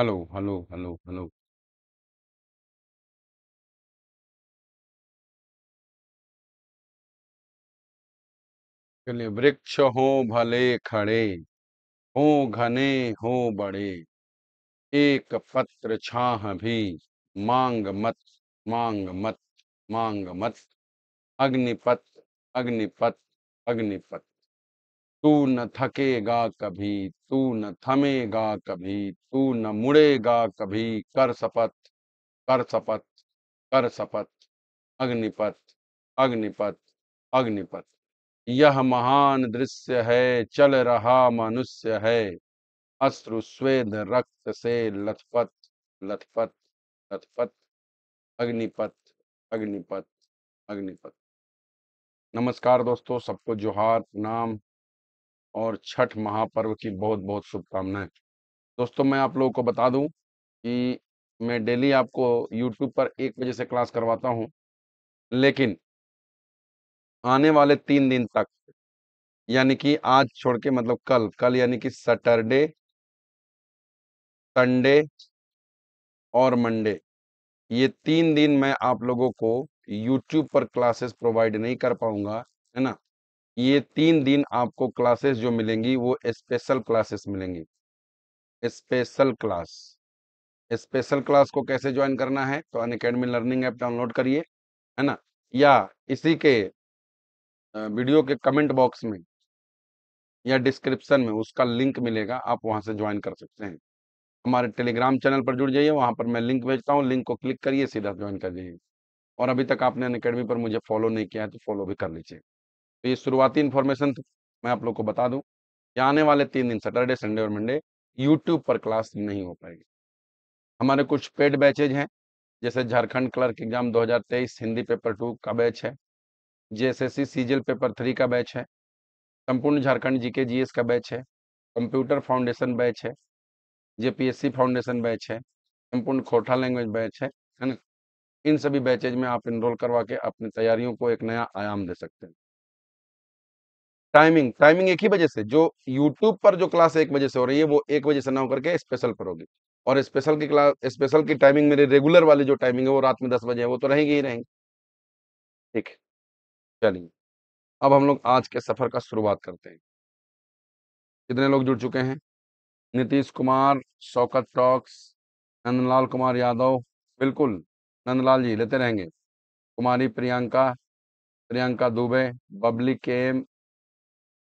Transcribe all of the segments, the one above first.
Hello, hello, hello, hello. चलिए, वृक्ष हो भले खड़े, हो घने हो बड़े, एक पत्र छाह भी मांग मत, मांग मत, मांग मत, अग्निपथ, अग्निपथ, अग्निपथ। तू न थकेगा कभी तू न थमेगा कभी तू न मुड़ेगा कभी कर शपथ कर शपथ कर शपथ अग्निपथ अग्निपथ अग्निपथ यह महान दृश्य है चल रहा मनुष्य है अश्रु स्वेद रक्त से लथपथ लथपथ लथपथ अग्निपथ अग्निपथ अग्निपथ नमस्कार दोस्तों सबको जोहार प्रणाम और छठ महापर्व की बहुत बहुत शुभकामनाएं दोस्तों मैं आप लोगों को बता दूं कि मैं डेली आपको यूट्यूब पर एक बजे से क्लास करवाता हूं लेकिन आने वाले तीन दिन तक यानी कि आज छोड़ के मतलब कल कल यानी कि सैटरडे संडे और मंडे ये तीन दिन मैं आप लोगों को यूट्यूब पर क्लासेस प्रोवाइड नहीं कर पाऊंगा है ना ये तीन दिन आपको क्लासेस जो मिलेंगी वो स्पेशल क्लासेस मिलेंगी स्पेशल क्लास स्पेशल क्लास को कैसे ज्वाइन करना है तो अनकेडमी लर्निंग ऐप डाउनलोड करिए है ना या इसी के वीडियो के कमेंट बॉक्स में या डिस्क्रिप्शन में उसका लिंक मिलेगा आप वहां से ज्वाइन कर सकते हैं हमारे टेलीग्राम चैनल पर जुड़ जाइए वहां पर मैं लिंक भेजता हूँ लिंक को क्लिक करिए सीधा ज्वाइन कर दीजिए और अभी तक आपने अन अकेडमी पर मुझे फॉलो नहीं किया है तो फॉलो भी कर लीजिए तो ये शुरुआती इन्फॉर्मेशन तो मैं आप लोग को बता दूं कि आने वाले तीन दिन सैटरडे संडे और मंडे यूट्यूब पर क्लास नहीं हो पाएगी हमारे कुछ पेड बैचेज हैं जैसे Jharkhand clerk exam 2023 Hindi paper two का बैच है जेएसएससी सीजीएल पेपर थ्री का बैच है संपूर्ण झारखंड जीके जीएस का बैच है कंप्यूटर फाउंडेशन बैच है जेपीएससी फाउंडेशन बैच है संपूर्ण खोटा लैंग्वेज बैच है है ना इन सभी बैचेज में आप इनरोल करवा के अपनी तैयारियों को एक नया आयाम दे सकते हैं टाइमिंग टाइमिंग एक ही वजह से जो यूट्यूब पर जो क्लास एक बजे से हो रही है वो एक बजे से ना होकर के स्पेशल पर होगी और स्पेशल की क्लास स्पेशल की टाइमिंग मेरी रेगुलर वाली जो टाइमिंग है वो रात में दस बजे है वो तो रहेंगे ही रहेंगे ठीक है चलिए अब हम लोग आज के सफर का शुरुआत करते हैं कितने लोग जुड़ चुके हैं नीतीश कुमार शौकत टॉक्स नंदलाल कुमार यादव बिल्कुल नंदलाल जी लेते रहेंगे कुमारी प्रियंका प्रियंका दुबे बबली केम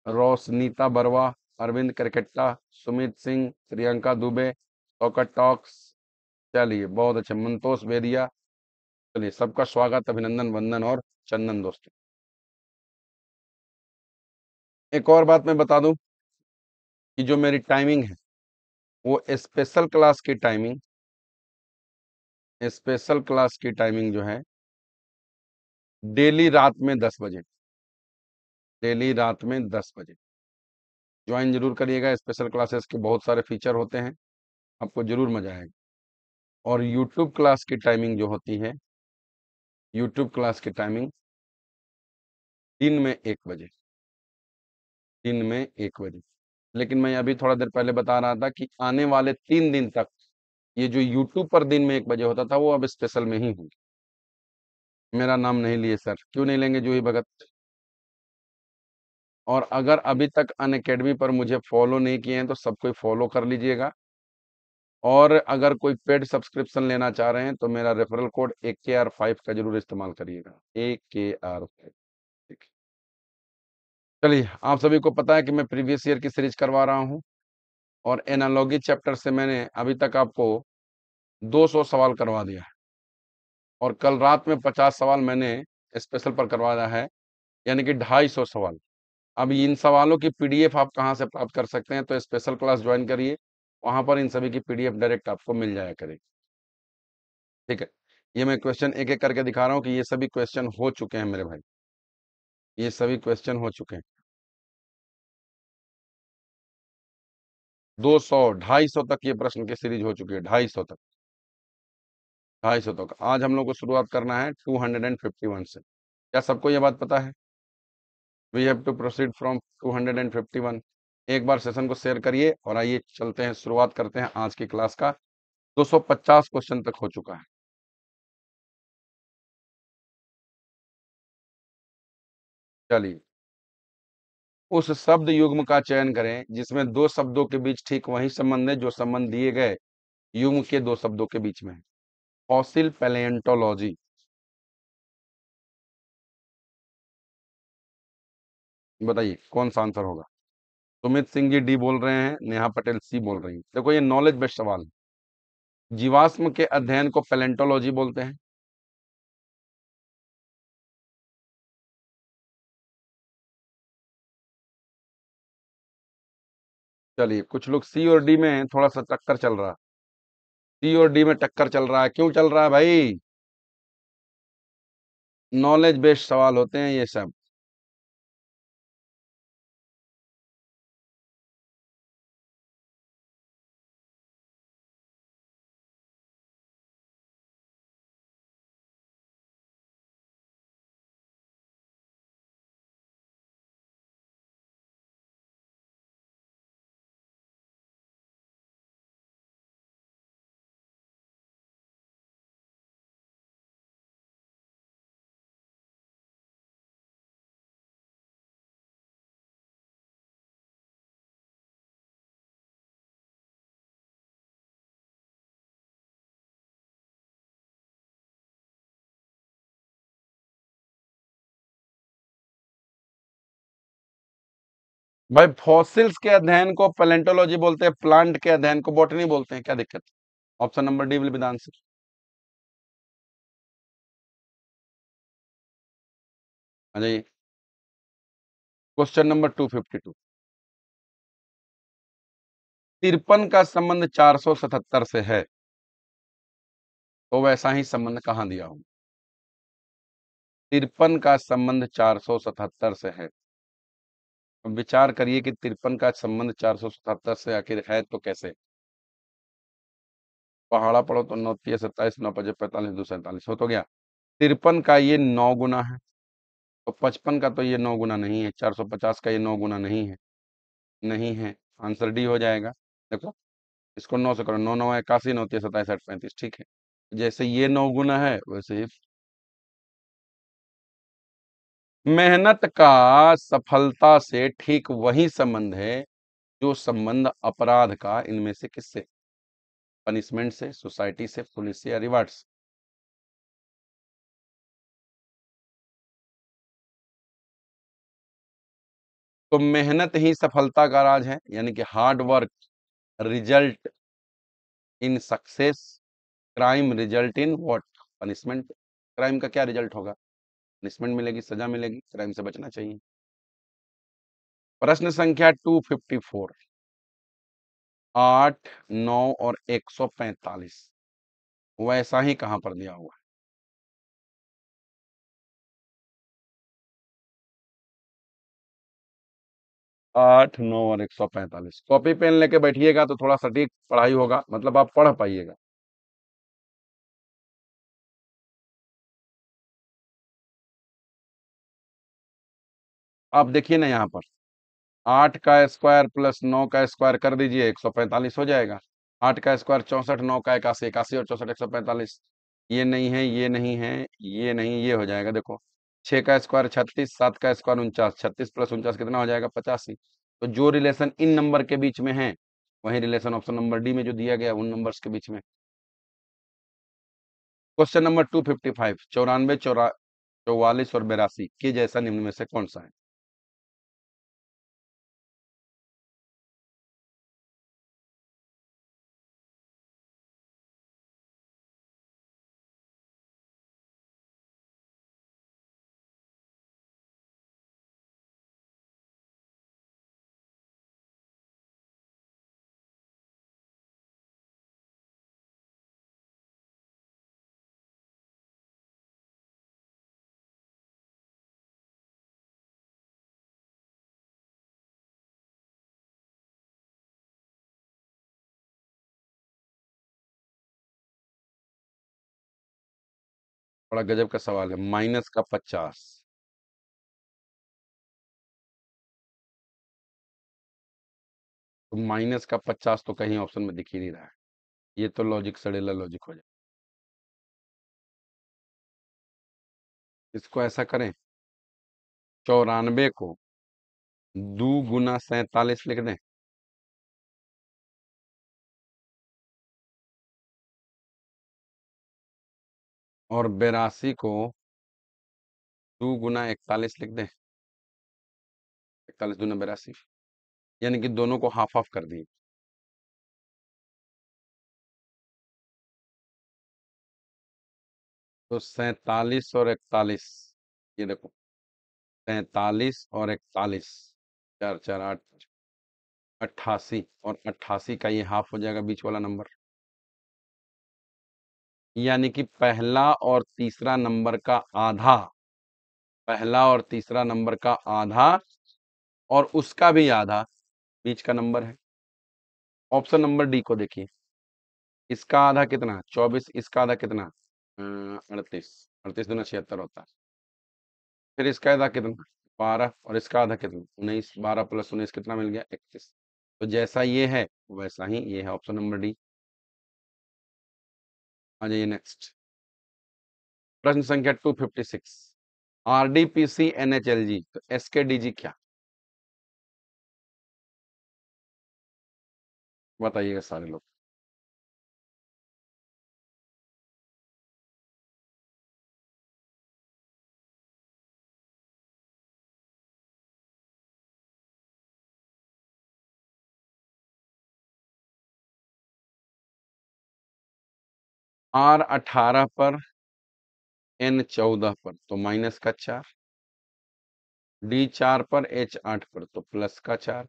रोशनीता बरवा अरविंद करकेट्टा सुमित सिंह प्रियंका दुबे टॉकर टॉक्स चलिए बहुत अच्छे मंतोष बेदिया चलिए सबका स्वागत अभिनंदन वंदन और चंदन दोस्तों एक और बात मैं बता दूं कि जो मेरी टाइमिंग है वो स्पेशल क्लास की टाइमिंग स्पेशल क्लास की टाइमिंग जो है डेली रात में दस बजे डेली रात में दस बजे ज्वाइन जरूर करिएगा स्पेशल क्लासेस के बहुत सारे फीचर होते हैं आपको जरूर मजा आएगा और यूट्यूब क्लास की टाइमिंग जो होती है यूट्यूब क्लास की टाइमिंग दिन में एक बजे दिन में एक बजे लेकिन मैं अभी थोड़ा देर पहले बता रहा था कि आने वाले तीन दिन तक ये जो यूट्यूब पर दिन में एक बजे होता था वो अब स्पेशल में ही होंगे मेरा नाम नहीं लिए सर क्यों नहीं लेंगे जूही भगत और अगर अभी तक अन अकेडमी पर मुझे फॉलो नहीं किए हैं तो सबको फॉलो कर लीजिएगा और अगर कोई पेड सब्सक्रिप्शन लेना चाह रहे हैं तो मेरा रेफरल कोड ए के आर फाइव का जरूर इस्तेमाल करिएगा ए के आर फाइव ठीक चलिए आप सभी को पता है कि मैं प्रीवियस ईयर की सीरीज करवा रहा हूँ और एनालॉगी चैप्टर से मैंने अभी तक आपको 200 सवाल करवा दिया है और कल रात में 50 सवाल मैंने स्पेशल पर करवाया है यानी कि 250 सवाल अब इन सवालों की पीडीएफ आप कहाँ से प्राप्त कर सकते हैं तो स्पेशल क्लास ज्वाइन करिए वहाँ पर इन सभी की पीडीएफ डायरेक्ट आपको मिल जाया करेगी ठीक है ये मैं क्वेश्चन एक एक करके दिखा रहा हूँ कि ये सभी क्वेश्चन हो चुके हैं मेरे भाई ये सभी क्वेश्चन हो चुके हैं दो सौ ढाई सौ तक ये प्रश्न की सीरीज हो चुकी है ढाई सौ तक ढाई सौ तक आज हम लोग को शुरुआत करना है two hundred and fifty one से क्या सबको ये बात पता है we have to proceed from 251 एक बार सेशन को शेयर करिए और आइए चलते हैं शुरुआत करते हैं आज की क्लास का 250 क्वेश्चन तक हो चुका है चलिए उस शब्द युग्म का चयन करें जिसमें दो शब्दों के बीच ठीक वही संबंध है जो संबंध दिए गए युग्म के दो शब्दों के बीच में फॉसिल पैलेंटोलॉजी बताइए कौन सा आंसर होगा सुमित सिंह जी डी बोल रहे हैं नेहा पटेल सी बोल रही है देखो ये नॉलेज बेस्ड सवाल है जीवाश्म के अध्ययन को पैलेंटोलॉजी बोलते हैं चलिए कुछ लोग सी और डी में थोड़ा सा टक्कर चल रहा है सी और डी में टक्कर चल रहा है क्यों चल रहा है भाई नॉलेज बेस्ड सवाल होते हैं ये सब भाई फॉसिल्स के अध्ययन को पेलेंटोलॉजी बोलते हैं प्लांट के अध्ययन को बॉटनी बोलते हैं क्या दिक्कत option number D will be answer जाइए question number two fifty two तिरपन का संबंध चार सौ सतहत्तर से है तो वैसा ही संबंध कहां दिया होगा तिरपन का संबंध चार सौ सतहत्तर से है विचार करिए कि तिरपन का संबंध चार सौ सतहत्तर से आखिर है तो कैसे पहाड़ा पड़ो तो नौ तीस सत्ताईस नौ पचे पैंतालीस दो सैंतालीस हो तो गया तिरपन का ये नौ गुना है तो पचपन का तो ये नौ गुना नहीं है चार सौ पचास का ये नौ गुना नहीं है नहीं है आंसर डी हो जाएगा देखो इसको नौ से करो नौ नौ इक्यासी नौ तीस सत्ताईस आठ पैंतीस ठीक है जैसे ये नौ गुना है वैसे मेहनत का सफलता से ठीक वही संबंध है जो संबंध अपराध का इनमें से किससे पनिशमेंट से सोसाइटी से पुलिस से या रिवार्ड से तो मेहनत ही सफलता का राज है यानी कि hard work result in success crime result in what punishment crime का क्या रिजल्ट होगा पनिशमेंट मिलेगी सजा मिलेगी क्राइम से बचना चाहिए प्रश्न संख्या 254 आठ नौ और 145 वैसा ही कहां पर दिया हुआ है आठ नौ और एक सौ पैंतालीस कॉपी पेन लेके बैठिएगा तो थोड़ा सटीक पढ़ाई होगा मतलब आप पढ़ पाइएगा आप देखिए ना यहाँ पर आठ का स्क्वायर प्लस नौ का स्क्वायर कर दीजिए एक सौ पैंतालीस हो जाएगा आठ का स्क्वायर चौंसठ नौ का इक्यासी इक्यासी और चौंसठ एक सौ पैंतालीस ये नहीं है ये नहीं है ये नहीं ये हो जाएगा देखो छः का स्क्वायर छत्तीस सात का स्क्वायर उनचास छत्तीस प्लस उनचास कितना हो जाएगा पचासी तो जो रिलेशन इन नंबर के बीच में है वही रिलेशन ऑप्शन नंबर डी में जो दिया गया उन नंबर्स के बीच में question number two fifty five चौरानवे चौरा चौवालीस और बेरासी के जैसा निम्न में से कौन सा है बड़ा गजब का सवाल है माइनस का पचास तो माइनस का पचास तो कहीं ऑप्शन में दिख ही नहीं रहा है ये तो लॉजिक सड़ेला लॉजिक हो जाए इसको ऐसा करें चौरानवे को दो गुना सैतालीस लिख दें और बेरासी को दो गुना इकतालीस लिख दें इकतालीस दूना बेरासी यानी कि दोनों को हाफ ऑफ कर दिए तो सैतालीस और इकतालीस ये देखो सैतालीस और इकतालीस चार चार आठ अट्ठासी और अट्ठासी का ये हाफ हो जाएगा बीच वाला नंबर यानी कि पहला और तीसरा नंबर का आधा पहला और तीसरा नंबर का आधा और उसका भी आधा बीच का नंबर है ऑप्शन नंबर डी को देखिए इसका आधा कितना चौबीस इसका आधा कितना अड़तीस अड़तीस दुना छिहत्तर होता है फिर इसका आधा कितना बारह और इसका आधा कितना उन्नीस बारह प्लस उन्नीस कितना मिल गया इक्कीस तो जैसा ये है वैसा ही ये है ऑप्शन नंबर डी आ जाइए नेक्स्ट प्रश्न संख्या two fifty six R D P C N H L G तो डी जी क्या बताइएगा सारे लोग आर अठारह पर एन चौदह पर तो माइनस का चार डी चार पर एच आठ पर तो प्लस का चार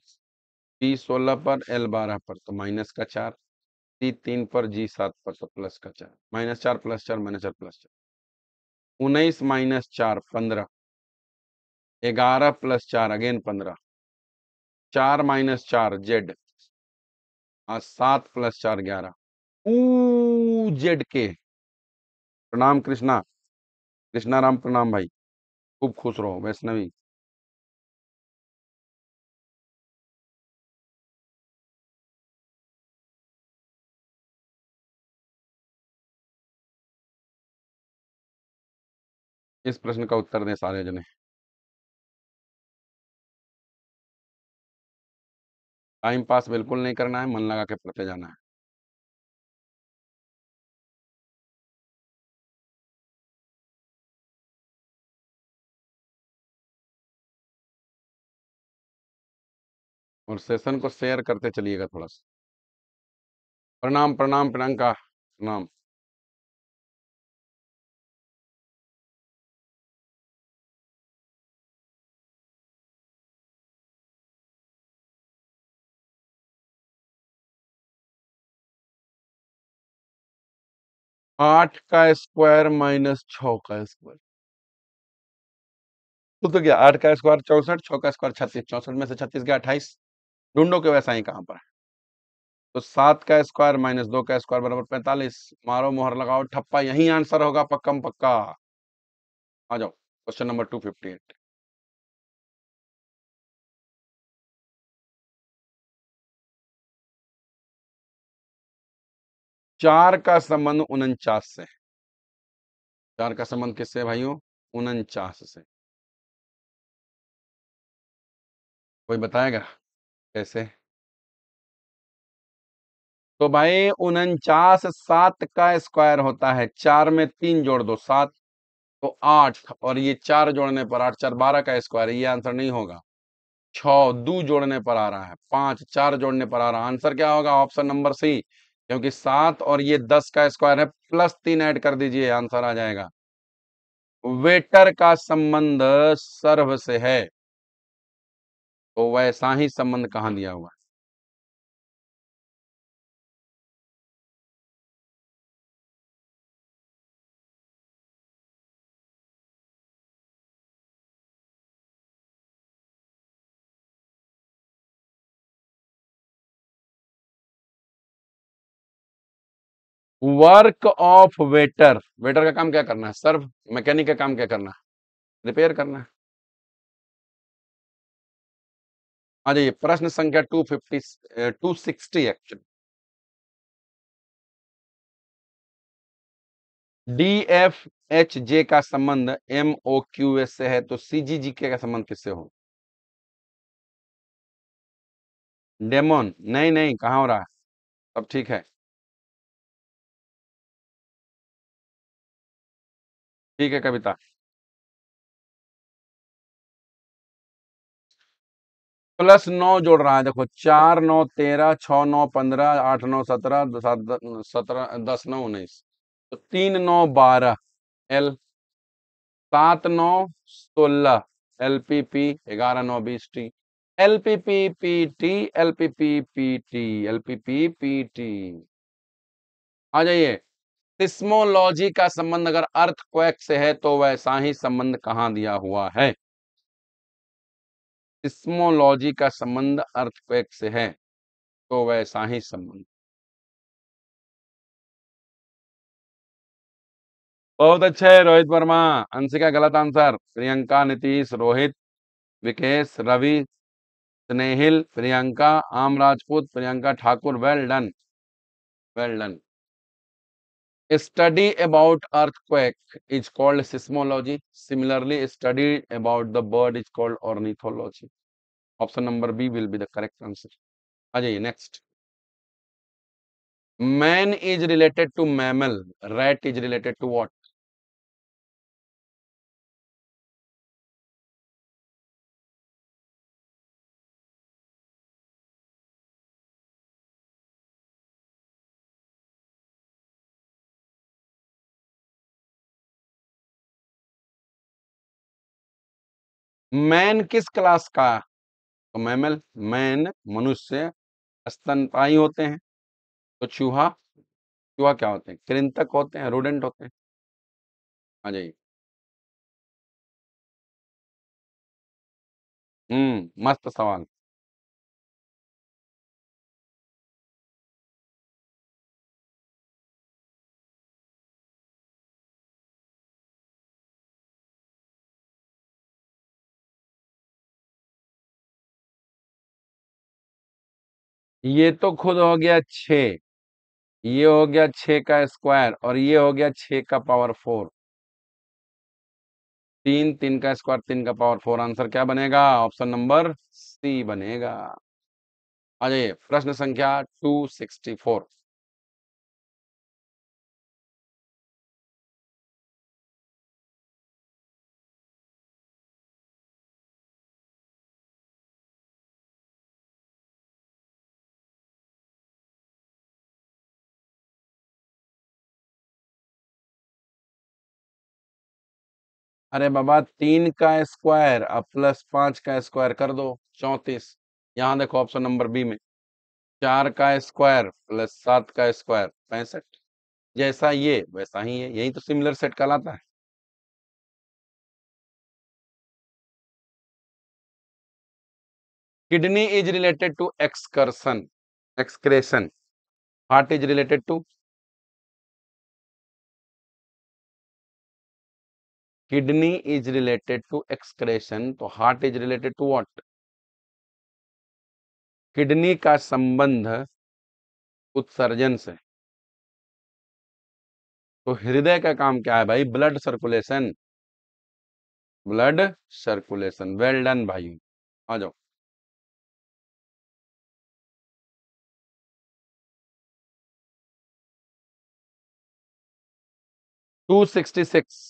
पी सोलह पर एल बारह पर तो माइनस का चार सी तीन पर जी सात पर तो प्लस का चार माइनस चार प्लस चार माइनस चार प्लस चार उन्नीस माइनस चार पंद्रह ग्यारह प्लस चार अगेन पंद्रह चार माइनस चार जेड और सात प्लस चार ग्यारह जेड के प्रणाम कृष्णा कृष्णा राम प्रणाम भाई खूब खुश रहो वैष्णवी इस प्रश्न का उत्तर दें सारे जने टाइम पास बिल्कुल नहीं करना है मन लगा के पढ़ते जाना है और सेशन को शेयर करते चलिएगा थोड़ा सा प्रणाम प्रणाम प्रियंका प्रणाम आठ का स्क्वायर माइनस छ का स्क्वायर तो, तो क्या आठ का स्क्वायर चौसठ छ का स्क्वायर छत्तीस चौसठ में से छत्तीस गया अट्ठाईस ढूंढो के वैसा ही कहां पर है तो सात का स्क्वायर माइनस दो का स्क्वायर बराबर पैंतालीस मारो मोहर लगाओ ठप्पा यही आंसर होगा पक्कम पक्का आ जाओ question number two fifty eight चार का संबंध उनचास से चार का संबंध किससे भाइयों उनचास से कोई बताएगा कैसे तो भाई उनचास सात का स्क्वायर होता है चार में तीन जोड़ दो सात तो आठ और ये चार जोड़ने पर आठ चार बारह का स्क्वायर ये आंसर नहीं होगा छ दो जोड़ने पर आ रहा है पांच चार जोड़ने पर आ रहा है आंसर क्या होगा ऑप्शन नंबर सी क्योंकि सात और ये दस का स्क्वायर है प्लस तीन ऐड कर दीजिए आंसर आ जाएगा वेटर का संबंध सर्व से है तो वैसा ही संबंध कहाँ दिया हुआ है वर्क ऑफ वेटर वेटर का काम क्या करना है सर्व मैकेनिक का काम क्या करना है रिपेयर करना है हाँ जी प्रश्न संख्या two fifty two sixty actually D F H J का संबंध एम ओ क्यू एस से है तो सी जी जी के का संबंध किससे हो डेमोन नहीं नहीं कहा हो रहा अब ठीक है ठीक है कविता प्लस नौ जोड़ रहा है देखो चार नौ तेरह छ नौ पंद्रह आठ नौ सत्रह सत्रह दस नौ उन्नीस तो तीन नौ बारह एल सात नौ सोलह एल पी पी ग्यारह नौ बीस T L P P P T L P P P T L P P P T आ जाइए सिस्मोलॉजी का संबंध अगर अर्थ क्वेक से है तो वैसा ही संबंध कहाँ दिया हुआ है इस्मोलॉजी का संबंध अर्थक्वेक से है तो वैसा ही संबंध बहुत अच्छे रोहित वर्मा अंशिका गलत आंसर प्रियंका नीतीश रोहित विकेश रवि स्नेहिल प्रियंका आम Rajput Priyanka Thakur well done well done A study about earthquake is called seismology. Similarly, a study about the bird is called ornithology. Option number B will be the correct answer. Ajay, next. Man is related to mammal. Rat is related to what? Man किस class का तो mammal man मनुष्य स्तनपाई होते हैं तो चूहा चूहा क्या होते हैं कृंतक होते हैं रोडेंट होते हैं आ हाँ जाइए हम्म मस्त सवाल ये तो खुद हो गया छ ये हो गया छ का स्क्वायर और ये हो गया छ का पावर फोर तीन तीन का स्क्वायर तीन का पावर फोर आंसर क्या बनेगा ऑप्शन नंबर सी बनेगा अजय प्रश्न संख्या टू सिक्सटी फोर अरे बाबा तीन का स्क्वायर अब प्लस पांच का स्क्वायर कर दो चौतीस यहां देखो ऑप्शन नंबर बी में चार का स्क्वायर प्लस सात का स्क्वायर पैंसठ जैसा ये वैसा ही है यही तो सिमिलर सेट कहलाता है kidney is related to excursion excretion heart is related to kidney is related to excretion तो heart is related to what kidney का संबंध उत्सर्जन से तो हृदय का काम क्या है भाई blood circulation blood circulation well done भाई आ जाओ टू सिक्सटी सिक्स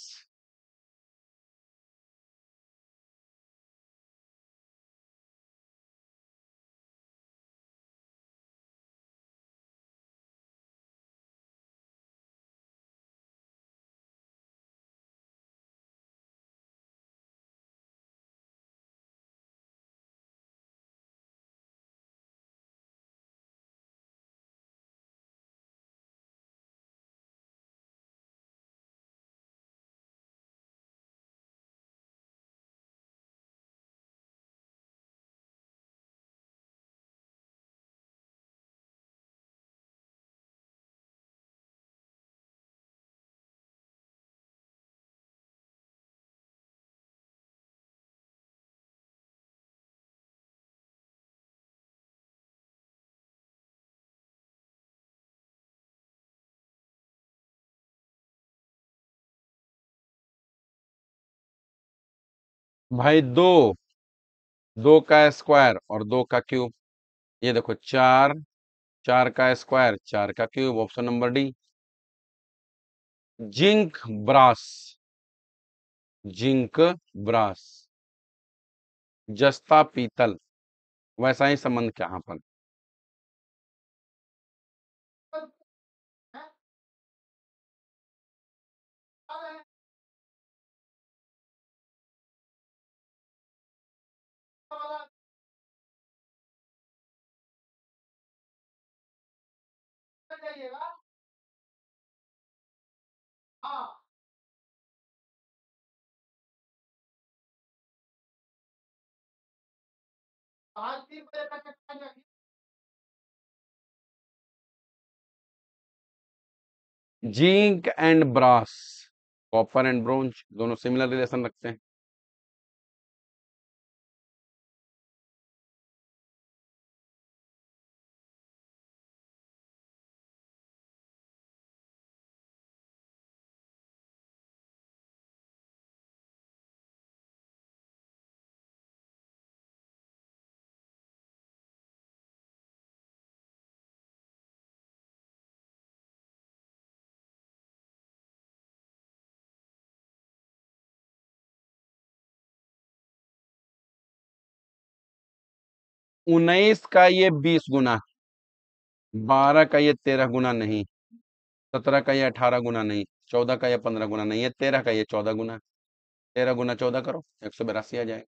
भाई दो, दो का स्क्वायर और दो का क्यूब ये देखो चार चार का स्क्वायर चार का cube option number D zinc brass zinc brass जस्ता पीतल वैसा ही संबंध कहां पर जाइएगा हाँ आज तीन बजे तक कक्षा जाइए zinc and brass copper and bronze दोनों सिमिलर रिलेशन रखते हैं उन्नीस का ये बीस गुना बारह का ये तेरह गुना नहीं सत्रह का ये अठारह गुना नहीं चौदह का ये पंद्रह गुना नहीं है तेरह का ये चौदह गुना तेरह गुना चौदह करो एक सौ बिरासी आ जाएगा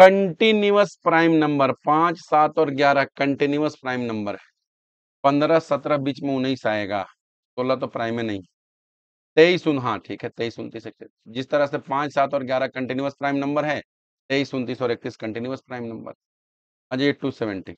कंटिन्यूस प्राइम नंबर पांच सात और ग्यारह कंटिन्यूस प्राइम नंबर है पंद्रह सत्रह बीच में उन्नीस आएगा सोलह तो प्राइम है नहीं तेईस उन हाँ ठीक है तेईस उनतीस इकतीस जिस तरह से पांच सात और ग्यारह कंटिन्यूस प्राइम नंबर है तेईस उनतीस और इकतीस continuous prime number Ajay two seventy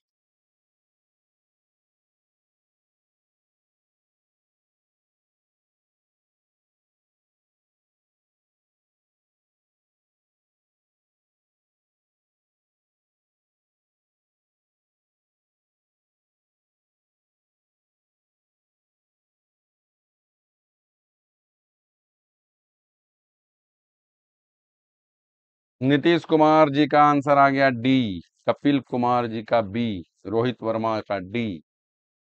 Nitish Kumar ji का आंसर आ गया डी कपिल कुमार जी का बी रोहित वर्मा का डी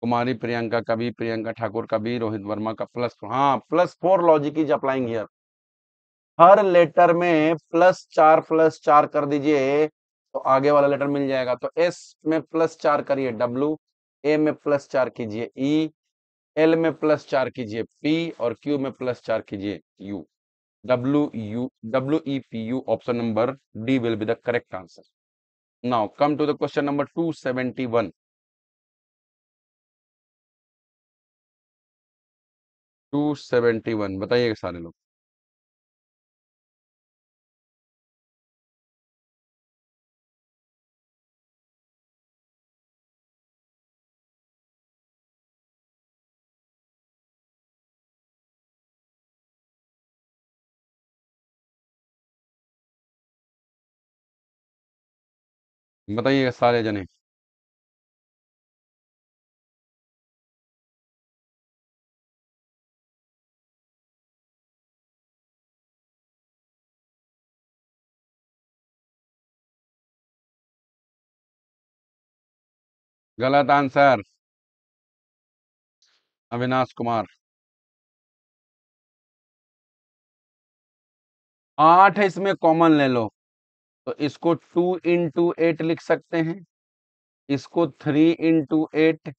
कुमारी प्रियंका का भी प्रियंका ठाकुर का भी रोहित वर्मा का प्लस हाँ plus four logic is applying here हर लेटर में प्लस चार प्लस चार कर दीजिए तो आगे वाला लेटर मिल जाएगा तो एस में प्लस चार करिए डब्लू ए में प्लस चार कीजिए ई एल में प्लस चार कीजिए पी और क्यू में प्लस चार कीजिए U W U W E P U option number D will be the correct answer. Now come to the question number 271. 271 बताइएगा सारे लोग बताइए सारे जने गलत आंसर अविनाश कुमार आठ इसमें कॉमन ले लो तो इसको टू इंटू एट लिख सकते हैं इसको थ्री इंटू एट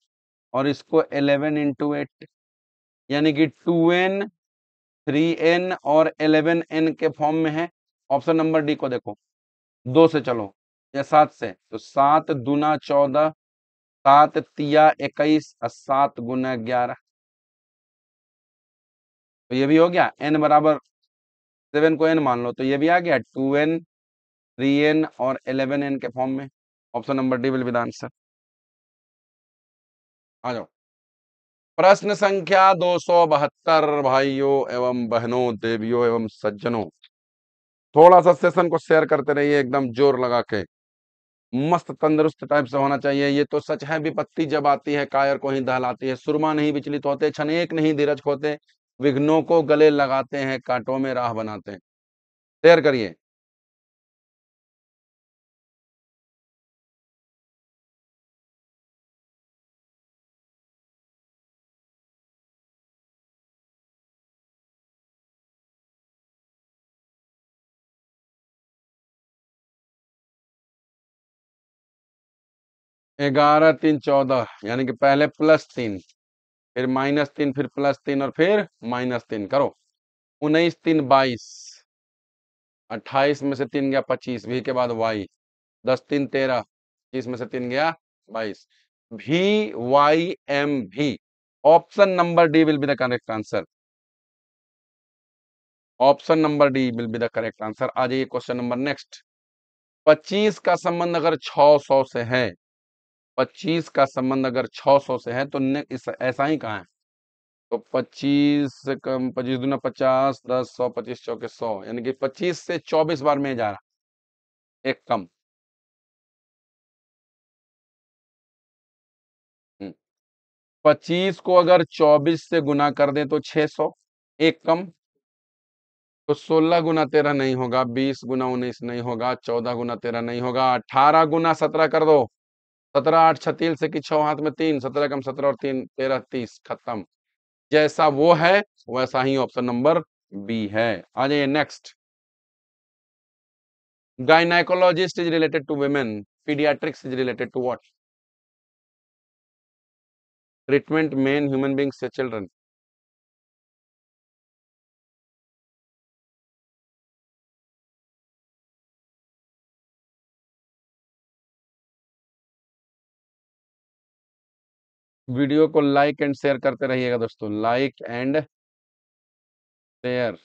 और इसको एलेवन इंटू एट यानी कि टू एन थ्री एन और एलेवन एन के फॉर्म में है ऑप्शन नंबर डी को देखो दो से चलो या सात से तो सात दुना चौदह सात तिया इक्कीस और सात गुना ग्यारह तो ये भी हो गया एन बराबर सेवन को एन मान लो तो ये भी आ गया टू एन थ्री एन और एलेवन एन के फॉर्म में option number D will be the answer आ जाओ प्रश्न संख्या दो सौ बहत्तर भाइयों एवं बहनों देवियों एवं सज्जनों थोड़ा सा सेशन को शेयर करते रहिए एकदम जोर लगा के मस्त तंदुरुस्त टाइप से होना चाहिए ये तो सच है विपत्ति जब आती है कायर को ही दहलाती है सुरमा नहीं विचलित होते छनेक नहीं धीरज खोते विघ्नों को गले लगाते हैं कांटों में राह बनाते हैं शेयर करिए ग्यारह तीन चौदह यानी कि पहले प्लस तीन फिर माइनस तीन फिर प्लस तीन और फिर माइनस तीन करो उन्नीस तीन बाईस अट्ठाईस में से तीन गया पच्चीस भी के बाद वाई दस तीन तेरह पच्चीस में से तीन गया बाईस भी वाई एम भी option number D will be the correct answer option number D will be the correct answer आ जाइए क्वेश्चन नंबर नेक्स्ट पच्चीस का संबंध अगर 600 से है पच्चीस का संबंध अगर छ सौ से है तो इस, ऐसा ही कहा है तो पच्चीस कम पच्चीस दुना पचास दस सौ पच्चीस चौके सौ यानी कि पच्चीस से चौबीस बार में जा रहा एक कम हम्म। पच्चीस को अगर चौबीस से गुना कर दें तो छह सौ एक कम तो सोलह गुना तेरह नहीं होगा बीस गुना उन्नीस नहीं होगा चौदह गुना तेरह नहीं होगा अठारह गुना सत्रह कर दो सत्रह आठ छतील से कि छो हाथ में तीन सत्रह कम सत्रह और तीन तेरह तीस खत्म जैसा वो है वैसा ही ऑप्शन नंबर बी है आ जाइए next gynaecologist is related to women paediatrics is related to what treatment men human beings children video को लाइक एंड शेयर करते रहिएगा दोस्तों like and share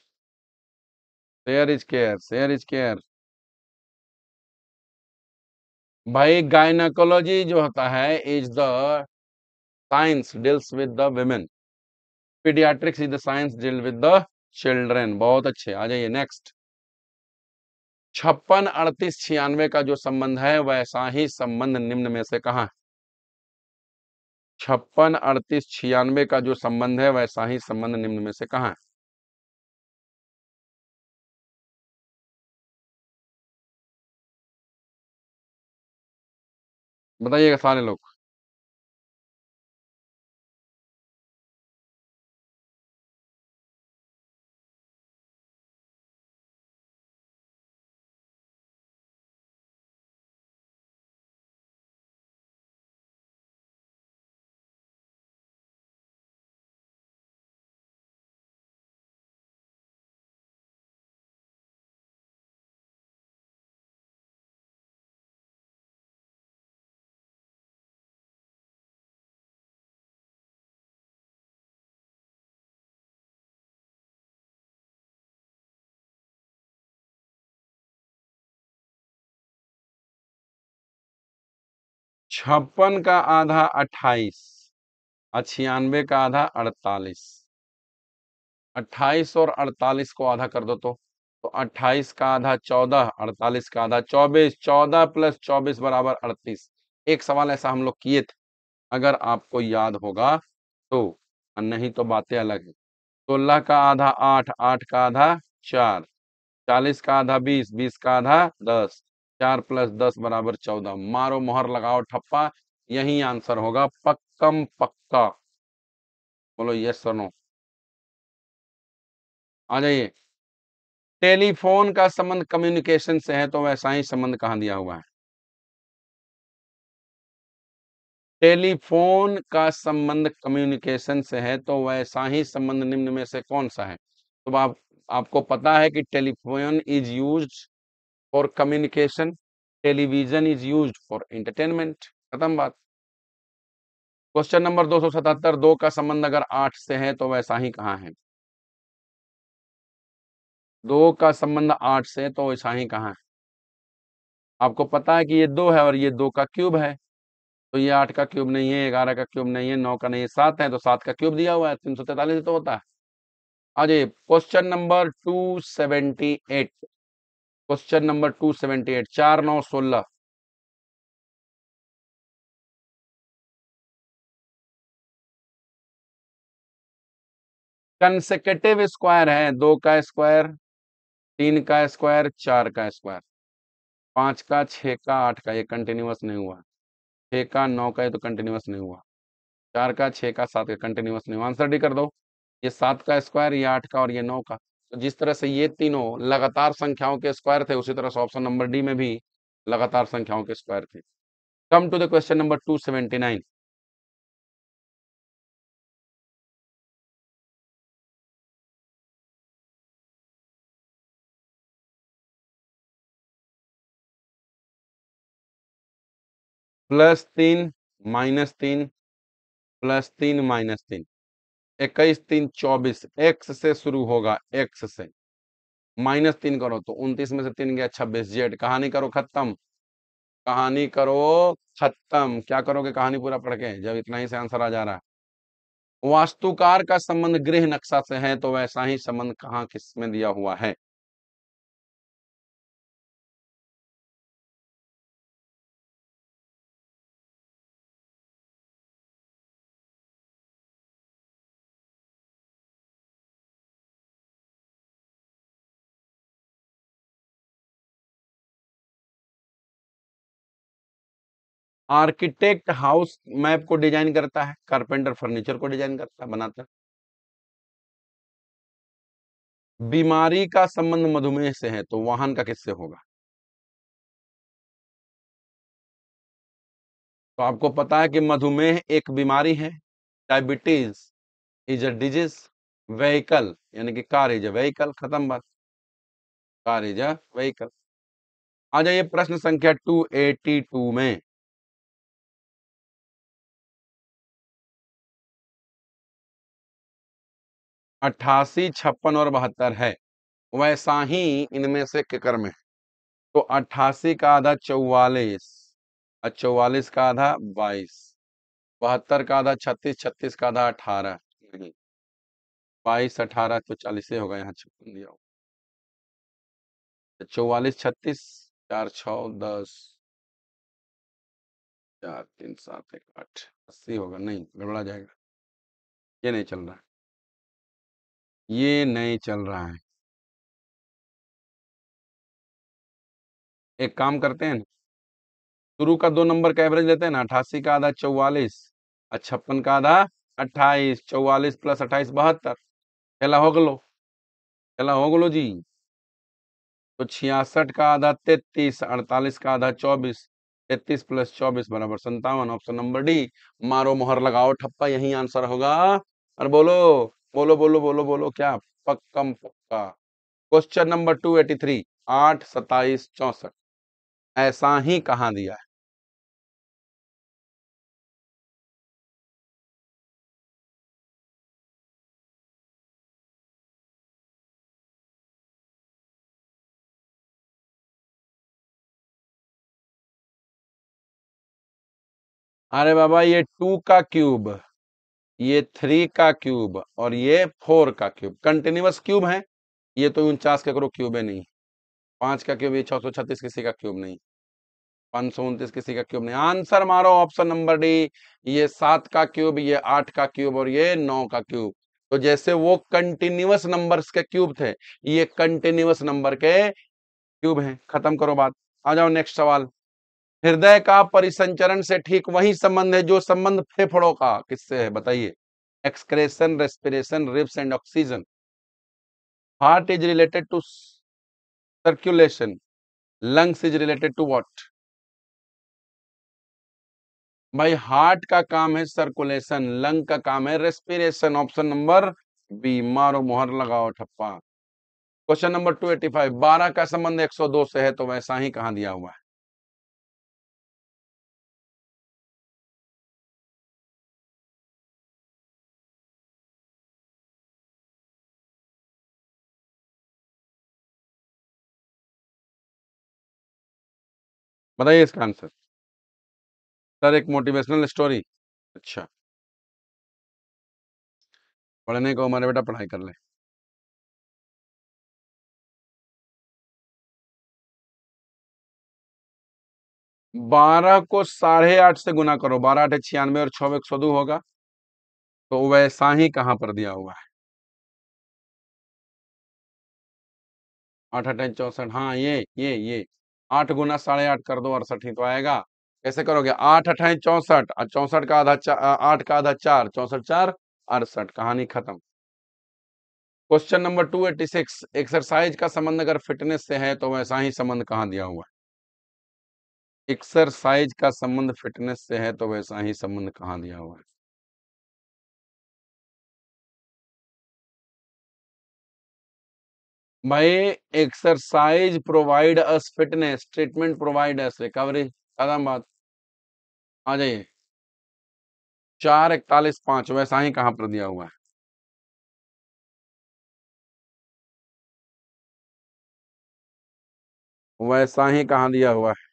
share is care share is care भाई gynaecology जो होता है is the science deals with the women paediatrics is the science deal with the children बहुत अच्छे आ जाइए नेक्स्ट छप्पन अड़तीस छियानवे का जो संबंध है वैसा ही संबंध निम्न में से कहा है छप्पन अड़तीस छियानवे का जो संबंध है वैसा ही संबंध निम्न में से कहा है बताइएगा सारे लोग छप्पन का आधा अट्ठाईस और छियानवे का आधा अड़तालीस अट्ठाईस और अड़तालीस को आधा कर दो तो तो अट्ठाईस का आधा चौदह अड़तालीस का आधा चौबीस चौदह प्लस चौबीस बराबर अड़तीस एक सवाल ऐसा हम लोग किए थे अगर आपको याद होगा तो नहीं तो बातें अलग है सोलह का आधा आठ आठ का आधा चार चालीस का आधा बीस बीस का आधा दस चार प्लस दस बराबर चौदह मारो मोहर लगाओ ठप्पा यही आंसर होगा पक्कम पक्का बोलो यस सर नो आ जाइए टेलीफोन का संबंध कम्युनिकेशन से है तो वैसा ही संबंध कहां दिया हुआ है टेलीफोन का संबंध कम्युनिकेशन से है तो वैसा ही संबंध निम्न में से कौन सा है तो आप आपको पता है कि telephone is used for communication television is use for entertainment खत्म बात क्वेश्चन नंबर दो सौ सतहत्तर दो का संबंध अगर आठ से है तो वैसा ही कहा है दो का संबंध आठ से तो वैसा ही कहा है आपको पता है कि ये दो है और ये दो का क्यूब है तो ये आठ का क्यूब नहीं है ग्यारह का क्यूब नहीं है नौ का नहीं है सात है तो सात का क्यूब दिया हुआ है तीन सौ तैतालीस तो होता है आज question number two seventy eight question number two seventy eight चार नौ सोलह कंसेकेटिव स्क्वायर है दो का स्क्वायर तीन का स्क्वायर चार का स्क्वायर पांच का छ का आठ का ये कंटिन्यूस नहीं हुआ छ का नौ का ये तो कंटिन्यूस नहीं हुआ चार का छ का सात का कंटिन्यूस नहीं हुआ आंसर डी कर दो ये सात का स्क्वायर ये आठ का और ये नौ का तो जिस तरह से ये तीनों लगातार संख्याओं के स्क्वायर थे उसी तरह से ऑप्शन नंबर डी में भी लगातार संख्याओं के स्क्वायर थे come to the question number two seventy nine plus तीन माइनस तीन प्लस तीन माइनस तीन इक्कीस तीन चौबीस एक्स से शुरू होगा एक्स से माइनस तीन करो तो उन्तीस में से तीन गया छब्बीस जेड कहानी करो खत्म कहानी करो खत्म क्या करोगे कहानी पूरा पढ़ के जब इतना ही से आंसर आ जा रहा है वास्तुकार का संबंध गृह नक्शा से है तो वैसा ही संबंध कहाँ किस में दिया हुआ है आर्किटेक्ट हाउस मैप को डिजाइन करता है कारपेंटर फर्नीचर को डिजाइन करता है बनाता है बीमारी का संबंध मधुमेह से है तो वाहन का किससे होगा तो आपको पता है कि मधुमेह एक बीमारी है diabetes is a disease vehicle यानी कि कार इज अ वेहीकल खत्म बात कार इज अ व्हीकल आ जाइए प्रश्न संख्या 282 में अट्ठासी छप्पन और बहत्तर है वैसा ही इनमें से किकर में है तो अट्ठासी का आधा चौवालीस और चौवालीस का आधा बाईस बहत्तर का आधा छत्तीस छत्तीस का आधा अठारह नहीं बाईस अठारह तो चालीस होगा यहाँ छप्पन दिया होगा तो चौवालीस छत्तीस चार छ दस चार तीन सात एक आठ अस्सी होगा नहीं गड़बड़ा जाएगा ये नहीं चल रहा ये नहीं चल रहा है एक काम करते हैं शुरू का दो नंबर का एवरेज लेते हैं ना अठासी का आधा चौवालीस और छप्पन का आधा अट्ठाईस चौवालीस प्लस अट्ठाईस बहत्तर पहला हो गलो पहला हो गलो जी तो छियासठ का आधा तैतीस अड़तालीस का आधा चौबीस तैतीस प्लस चौबीस बराबर संतावन ऑप्शन नंबर डी मारो मोहर लगाओ ठप्पा यही आंसर होगा और बोलो बोलो बोलो बोलो बोलो क्या पक्कम पक्का question number two eighty three आठ सताइस चौसठ ऐसा ही कहा दिया है अरे बाबा ये टू का क्यूब ये थ्री का क्यूब और ये फोर का क्यूब कंटिन्यूस क्यूब है ये तो उनचास का करो क्यूब है नहीं पांच का क्यूब ये छह सौ छत्तीस किसी का क्यूब नहीं पांच सौ उनतीस किसी का क्यूब नहीं आंसर मारो ऑप्शन नंबर डी ये सात का क्यूब ये आठ का क्यूब और ये नौ का क्यूब तो जैसे वो कंटिन्यूस नंबर्स के क्यूब थे ये कंटिन्यूस नंबर के क्यूब हैं खत्म करो बात आ जाओ नेक्स्ट सवाल हृदय का परिसंचरण से ठीक वही संबंध है जो संबंध फेफड़ों का किससे है बताइए excretion respiration ribs and oxygen heart is related to circulation lungs is related to what भाई हार्ट का काम है सर्कुलेशन लंग का काम है रेस्पिरेशन ऑप्शन नंबर बी मारो मोहर लगाओ ठप्पा question number two eighty five बारह का संबंध एक सौ दो से है तो वैसा ही कहा दिया हुआ है बताइए इसका आंसर सर एक मोटिवेशनल स्टोरी अच्छा पढ़ने को हमारे बेटा पढ़ाई कर ले बारह को साढ़े आठ से गुना करो बारह आठ छियानवे और छो एक सौ दो होगा तो वैसा ही कहां पर दिया हुआ है आठ अठाई चौसठ हाँ ये ये ये आठ गुना साढ़े आठ कर दो अड़सठ ही तो आएगा कैसे करोगे आठ अठाई चौसठ और चौसठ का आधा आठ का आधा चार चौसठ चार अड़सठ कहानी खत्म question number two eighty six exercise का संबंध अगर फिटनेस से है तो वैसा ही संबंध कहाँ दिया हुआ है एक्सरसाइज का संबंध फिटनेस से है तो वैसा ही संबंध कहाँ दिया हुआ है भाई exercise provide us fitness treatment provide us recovery कदम बात आ जाइए चार इकतालीस पांच वैसा ही कहां पर दिया हुआ है वैसा ही कहां दिया हुआ है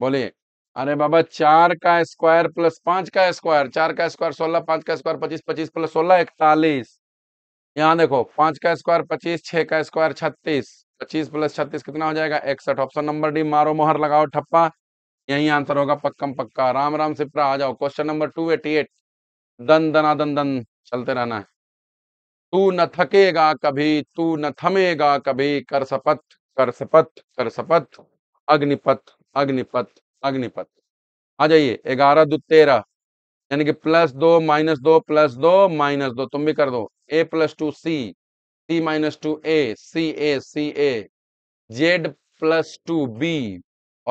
बोलिए अरे बाबा चार का स्क्वायर प्लस पांच का स्क्वायर चार का स्क्वायर सोलह पांच का स्क्वायर पच्चीस पच्चीस प्लस सोलह इकतालीस यहाँ देखो पांच का स्क्वायर पच्चीस छह का स्क्वायर छत्तीस पच्चीस प्लस छत्तीस कितना हो जाएगा इकसठ ऑप्शन नंबर डी मारो मोहर लगाओ ठप्पा यही आंसर होगा पक्कम पक्का राम राम सिप्रा आ जाओ question number two eighty eight दन दना दन दन चलते रहना है तू न थकेगा कभी तू न थमेगा कभी कर सपथ कर सपथ कर सपथ अग्निपथ अग्निपथ अग्निपथ आ हाँ जाइए ग्यारह दो तेरह यानी कि प्लस दो माइनस दो प्लस दो माइनस दो तुम भी कर दो A plus two C C minus two A C A C A Z plus two B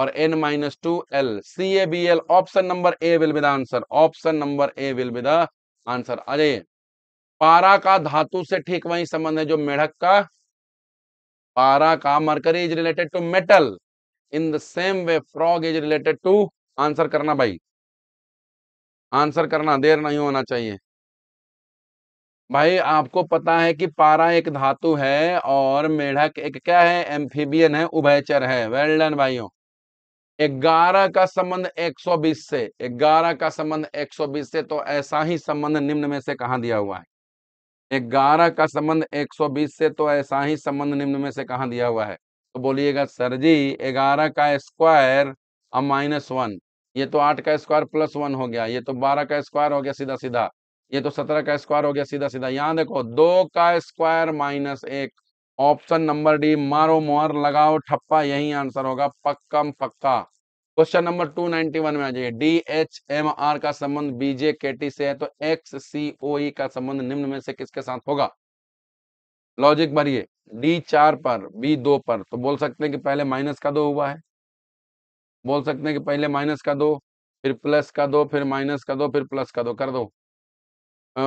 और N minus two L C A B L option number A will be the answer option number A will be the answer आ जाइए पारा का धातु से ठीक वही संबंध है जो मेढक का पारा का mercury is related to metal in the same way frog is related to answer करना भाई आंसर करना देर नहीं होना चाहिए भाई आपको पता है कि पारा एक धातु है और मेढक एक क्या है एम्फीबियन है उभयचर है वेल डन भाइयों ग्यारह का संबंध 120 से ग्यारह का संबंध 120 से तो ऐसा ही संबंध निम्न में से कहा दिया हुआ है ग्यारह का संबंध 120 से तो ऐसा ही संबंध निम्न में से कहा दिया हुआ है तो बोलिएगा सर जी ग्यारह का स्क्वायर अब माइनस वन ये तो आठ का स्क्वायर प्लस वन हो गया ये तो बारह का स्क्वायर हो गया सीधा सीधा ये तो सत्रह का स्क्वायर हो गया सीधा सीधा यहाँ देखो दो का स्क्वायर माइनस एक ऑप्शन नंबर डी मारो मोहर लगाओ ठप्पा यही आंसर होगा पक्का पक्का question number two ninety one में आ जाइए डी एच एम आर का संबंध बीजे के टी से है तो एक्स सी ओ ई का संबंध निम्न में से किसके साथ होगा लॉजिक भरिए डी चार पर बी दो पर तो बोल सकते हैं कि पहले माइनस का दो हुआ है बोल सकते हैं कि पहले माइनस का दो फिर प्लस का दो फिर माइनस का दो फिर प्लस का दो कर दो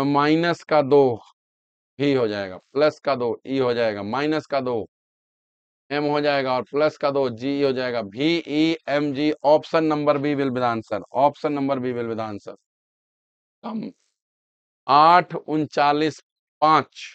माइनस का दो ही e हो जाएगा प्लस का दो ई e हो जाएगा माइनस का दो एम हो जाएगा और प्लस का दो जी e हो जाएगा भी E M G option number B will with answer option number B will with answer कम आठ उनचालीस पांच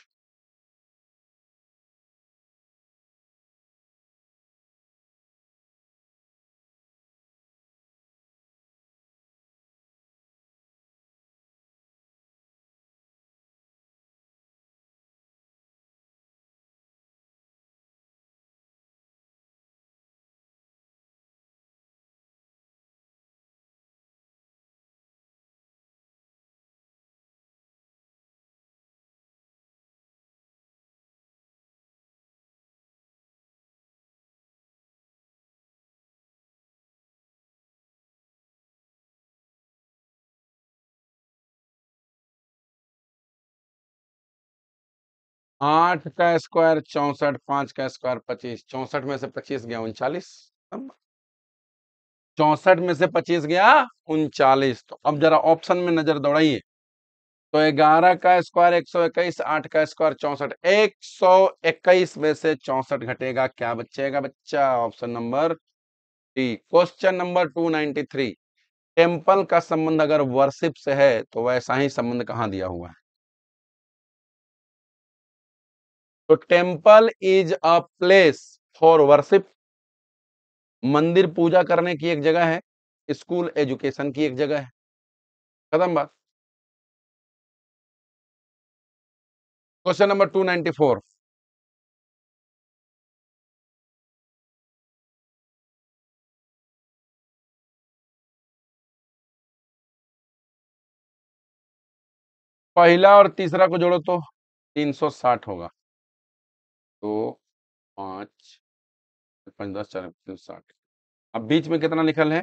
आठ का स्क्वायर चौसठ पांच का स्क्वायर पच्चीस चौसठ में से पच्चीस गया उनचालीस चौसठ में से पच्चीस गया उनचालीस तो अब जरा ऑप्शन में नजर दौड़ाइए तो ग्यारह का स्क्वायर एक सौ इक्कीस आठ का स्क्वायर चौसठ एक सौ इक्कीस में से चौसठ घटेगा क्या बचेगा बच्चा option number T question number two ninety three temple का संबंध अगर वर्शिप से है तो वैसा ही संबंध कहाँ दिया हुआ है तो temple is a place for worship मंदिर पूजा करने की एक जगह है स्कूल एजुकेशन की एक जगह है खत्म बात question number two ninety four पहला और तीसरा को जोड़ो तो 360 होगा दो पाँच पाँच दस चार तीन साठ अब बीच में कितना निकल है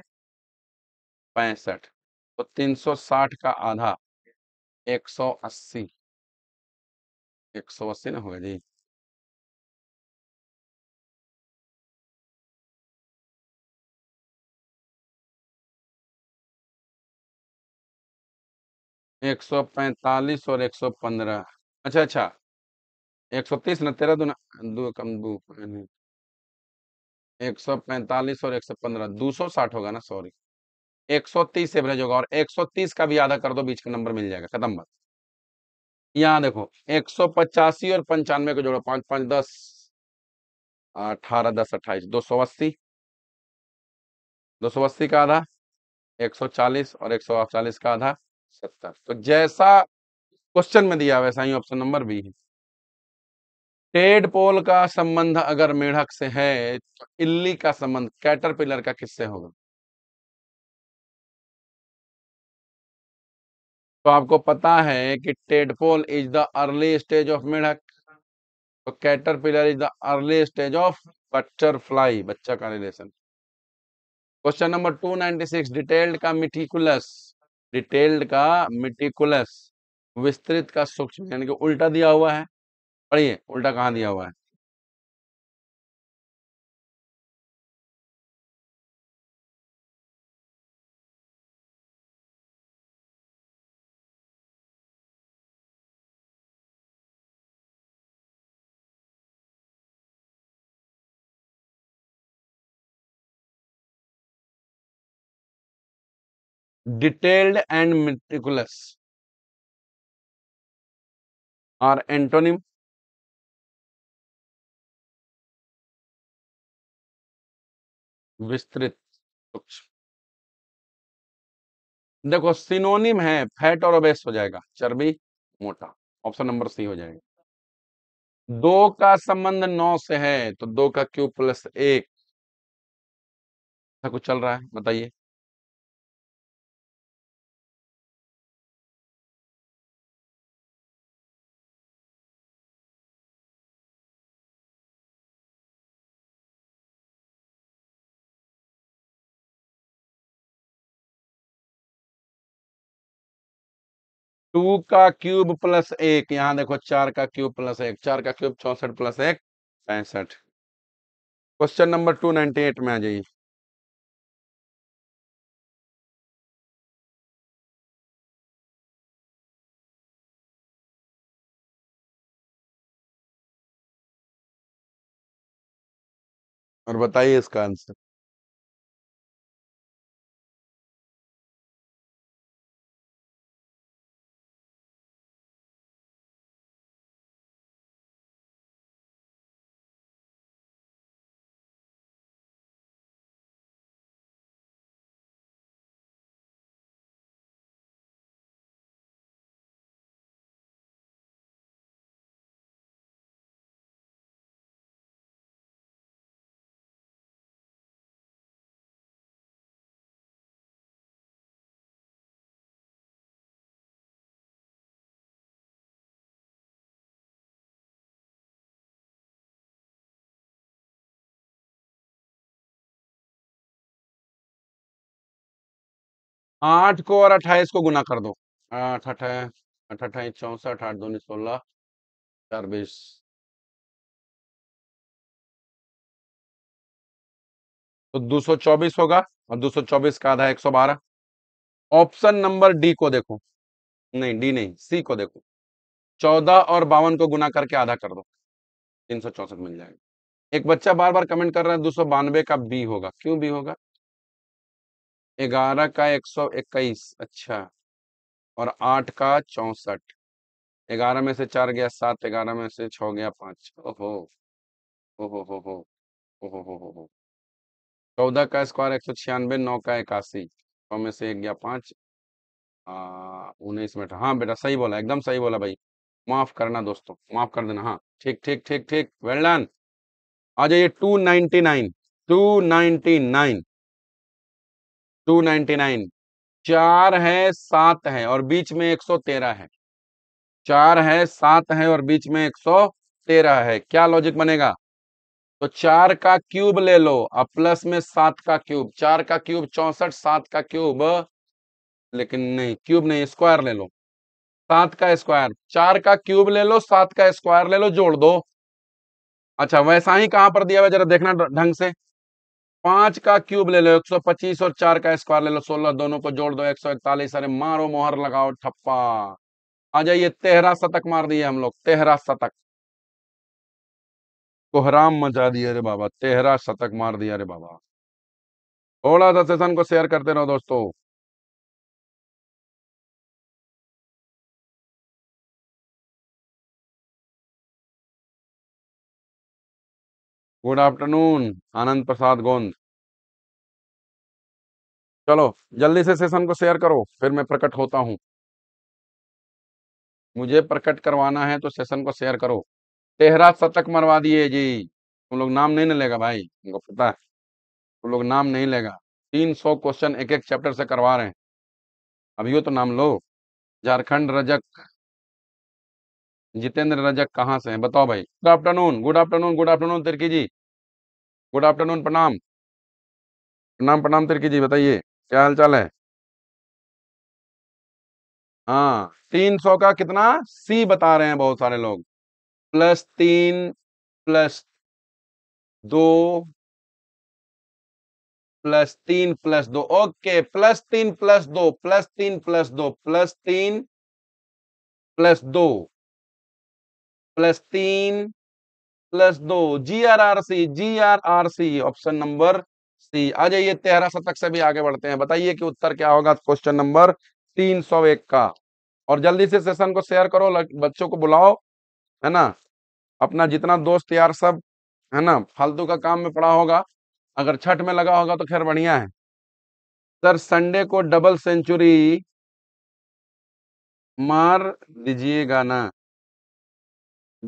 पैंसठ तो तीन सौ साठ का आधा एक एक सौ अस्सी सौ अस्सी ना होगा जी एक सौ पैंतालीस और एक सौ पंद्रह अच्छा अच्छा एक सौ तीस ना तेरह दूना दो कम दो एक सौ पैंतालीस और एक सौ पंद्रह दो सौ साठ होगा ना सॉरी एक सौ तीस एवरेज होगा और एक सौ तीस का भी आधा कर दो बीच का नंबर मिल जाएगा खत्म बात यहाँ देखो एक सौ पचासी और पंचानवे को जोड़ो पांच पाँच दस अठारह दस अट्ठाईस दो सौ अस्सी दो सौ अस्सी का आधा एक सौ चालीस और एक सौ चालीस का आधा सत्तर तो जैसा क्वेश्चन में दिया वैसा ही ऑप्शन नंबर भी है टेडपोल का संबंध अगर मेढक से है तो इल्ली का संबंध कैटरपिलर का किससे होगा तो आपको पता है कि tadpole is the early stage of मेढक तो caterpillar is the early stage of butterfly बच्चा का relation question number two ninety six detailed का मिटिकुलस डिटेल्ड का मिटिकुलस विस्तृत का सूक्ष्म यानी कि उल्टा दिया हुआ है पढ़िए, उल्टा कहाँ दिया हुआ है। Detailed and meticulous are antonym विस्तृत देखो सिनोनिम है फैट और ओबेस हो जाएगा चर्बी मोटा ऑप्शन नंबर सी हो जाएगा दो का संबंध नौ से है तो दो का क्यू प्लस एक ऐसा कुछ चल रहा है बताइए टू का क्यूब प्लस एक यहां देखो चार का क्यूब प्लस एक चार का क्यूब चौसठ प्लस एक पैंसठ question number two ninety eight में आ जाइए और बताइए इसका आंसर आठ को और अट्ठाईस को गुना कर दो आठ अठाई आठ अट्ठाईस चौंसठ आठ दो सोलह चार बीस तो 224 होगा और 224 का आधा 112 ऑप्शन नंबर डी को देखो नहीं डी नहीं सी को देखो 14 और बावन को गुना करके आधा कर दो तीन मिल जाएगा एक बच्चा बार बार कमेंट कर रहा है दो का बी होगा क्यों बी होगा ग्यारह का एक सौ इक्कीस अच्छा और आठ का चौसठ ग्यारह में से चार गया सात ग्यारह में से छ गया पाँच ओहो ओहो हो हो ओहो हो चौदह का स्क्वायर एक सौ छियानवे नौ का इक्यासी सौ में से एक गया पाँच उन्नीस मिनट हाँ बेटा सही बोला एकदम सही बोला भाई माफ करना दोस्तों माफ कर देना हाँ ठीक ठीक ठीक ठीक वेल डन आ जाइए two ninety nine two ninety nine two ninety nine चार है सात है और बीच में एक सौ तेरह है चार है सात है और बीच में एक सौ तेरह है क्या लॉजिक बनेगा तो चार का क्यूब ले लो अब प्लस में सात का क्यूब चार का क्यूब चौसठ सात का क्यूब लेकिन नहीं क्यूब नहीं स्क्वायर ले लो सात का स्क्वायर चार का क्यूब ले लो सात का स्क्वायर ले लो जोड़ दो अच्छा वैसा ही कहां पर दिया हुआ जरा देखना ढंग से पांच का क्यूब ले लो 125 और चार का स्क्वायर ले लो 16 दोनों को जोड़ दो 141 अरे मारो मोहर लगाओ ठप्पा आ जाइए तेहरा शतक मार दिए हम लोग तेहरा शतक कोहराम मचा दिए अरे बाबा तेहरा शतक मार दिया अरे बाबा थोड़ा सा सेशन को शेयर करते रहो दोस्तों गुड आफ्टरनून आनंद प्रसाद गोंद चलो जल्दी से सेशन को शेयर करो फिर मैं प्रकट होता हूं मुझे प्रकट करवाना है तो सेशन को शेयर करो तेहरा शतक मरवा दिए जी तुम लोग नाम नहीं ना लेगा भाई तुमको पता है तुम लोग नाम नहीं लेगा तीन सौ क्वेश्चन एक एक चैप्टर से करवा रहे हैं अभी तो नाम लो झारखंड रजक जितेंद्र रजक कहाँ से हैं बताओ भाई good afternoon good afternoon good afternoon Tirkey ji good afternoon प्रणाम प्रणाम प्रणाम तिर्की जी बताइए क्या हाल चाल है हाँ तीन सौ का कितना सी बता रहे हैं बहुत सारे लोग प्लस तीन प्लस दो प्लस तीन प्लस दो ओके प्लस तीन प्लस दो प्लस तीन प्लस दो प्लस तीन प्लस दो प्लस तीन प्लस दो G R R C G R R C option number C आ जाइए तेरह शतक से भी आगे बढ़ते हैं बताइए कि उत्तर क्या होगा क्वेश्चन नंबर तीन सौ एक का और जल्दी से सेशन को शेयर करो बच्चों को बुलाओ है ना अपना जितना दोस्त यार सब है ना फालतू का काम में पड़ा होगा अगर छठ में लगा होगा तो खैर बढ़िया है सर संडे को डबल सेंचुरी मार दीजिएगा ना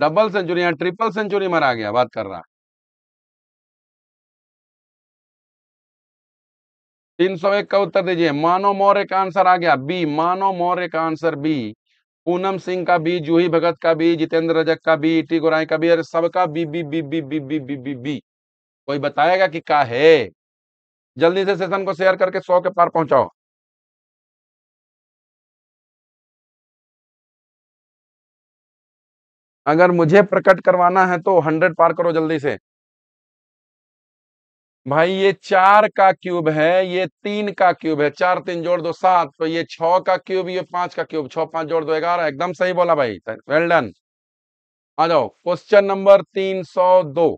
डबल सेंचुरी या ट्रिपल सेंचुरी मारा गया बात कर रहा तीन सौ एक का उत्तर दीजिए मानो मौर्य का आंसर आ गया बी मानो मौर्य का आंसर बी पूनम सिंह का बी जूही भगत का बी जितेंद्र रजक का बी टी गोराई का बी अरे सबका B B B B B B B B B कोई बताएगा कि का है जल्दी से सेशन को शेयर करके सौ के पार पहुंचाओ अगर मुझे प्रकट करवाना है तो हंड्रेड पार करो जल्दी से भाई ये चार का क्यूब है ये तीन का क्यूब है चार तीन जोड़ दो सात तो ये छ का क्यूब ये पांच का क्यूब छ पांच जोड़ दो ग्यारह एकदम सही बोला भाई वेल डन आ जाओ क्वेश्चन नंबर तीन सौ दो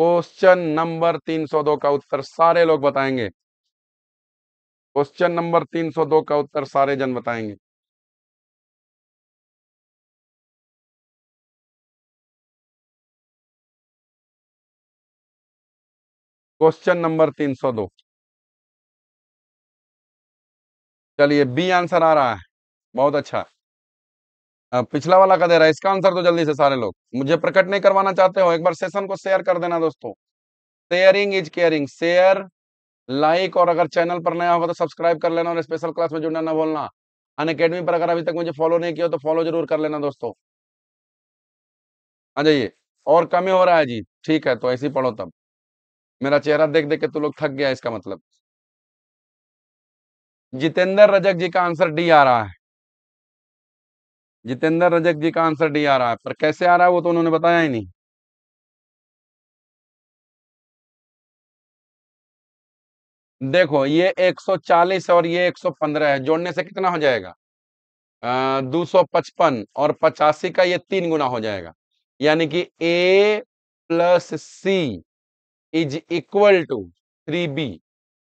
क्वेश्चन नंबर तीन सौ दो का उत्तर सारे लोग बताएंगे क्वेश्चन नंबर तीन सौ दो का उत्तर सारे जन बताएंगे क्वेश्चन नंबर तीन सौ दो चलिए बी आंसर आ रहा है बहुत अच्छा पिछला वाला का दे रहा है इसका आंसर तो जल्दी से सारे लोग मुझे प्रकट नहीं करवाना चाहते हो एक बार सेशन को शेयर कर देना दोस्तों sharing is caring share like और अगर चैनल पर नया होगा तो सब्सक्राइब कर लेना और स्पेशल क्लास में जुड़ना ना बोलना अन अकेडमी पर अगर अभी तक मुझे फॉलो नहीं किया तो फॉलो जरूर कर लेना दोस्तों आ जाइए और कमी हो रहा है जी ठीक है तो ऐसे ही पढ़ो तब मेरा चेहरा देख देख के तू तो लोग थक गया इसका मतलब जितेंद्र रजक जी का आंसर डी आ रहा है जितेंद्र रजक जी का आंसर डी आ रहा है पर कैसे आ रहा है वो तो उन्होंने बताया ही नहीं देखो ये 140 और ये 115 है जोड़ने से कितना हो जाएगा दो सौ पचपन और पचासी का ये तीन गुना हो जाएगा यानी कि A plus C is equal to three B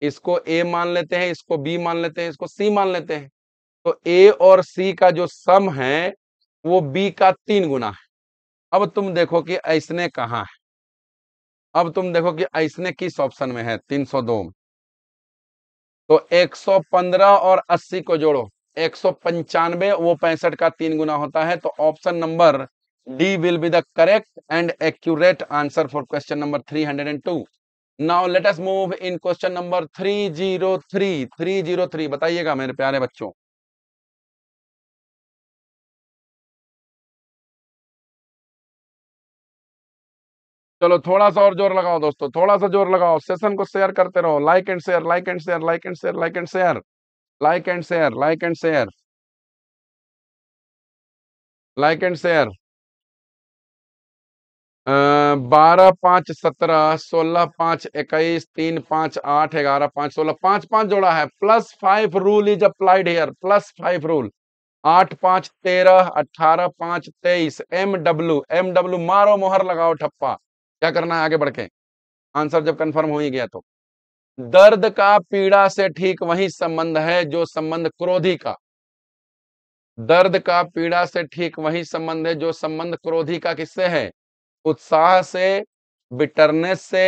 इसको ए मान लेते हैं इसको बी मान लेते हैं इसको सी मान लेते हैं तो ए और सी का जो सम है वो बी का तीन गुना है अब तुम देखो कि ऐसने कहाँ है अब तुम देखो कि ऐसने किस ऑप्शन में है 302 में तो 115 और 80 को जोड़ो एक वो पैंसठ का तीन गुना होता है तो option number D will be the correct and answer for question number three hundred and two now let's move in question number three zero three three zero three बताइएगा मेरे प्यारे बच्चों चलो थोड़ा सा और जोर लगाओ दोस्तों थोड़ा सा जोर लगाओ सेशन को शेयर करते रहो like and share like and share like and share like and share like and share like and share like and share बारह पांच सत्रह सोलह पांच इक्कीस तीन पांच आठ ग्यारह पांच सोलह पांच पांच जोड़ा है plus five rule is applied here plus five rule आठ पांच तेरह अठारह पांच तेईस एम डब्ल्यू एम डब्ल्यू मारो मोहर लगाओ ठप्पा क्या करना है आगे बढ़ के आंसर जब कंफर्म हो ही गया तो दर्द का पीड़ा से ठीक वही संबंध है जो संबंध क्रोधी का दर्द का पीड़ा से ठीक वही संबंध है जो संबंध क्रोधी का किससे है उत्साह से बिटरनेस से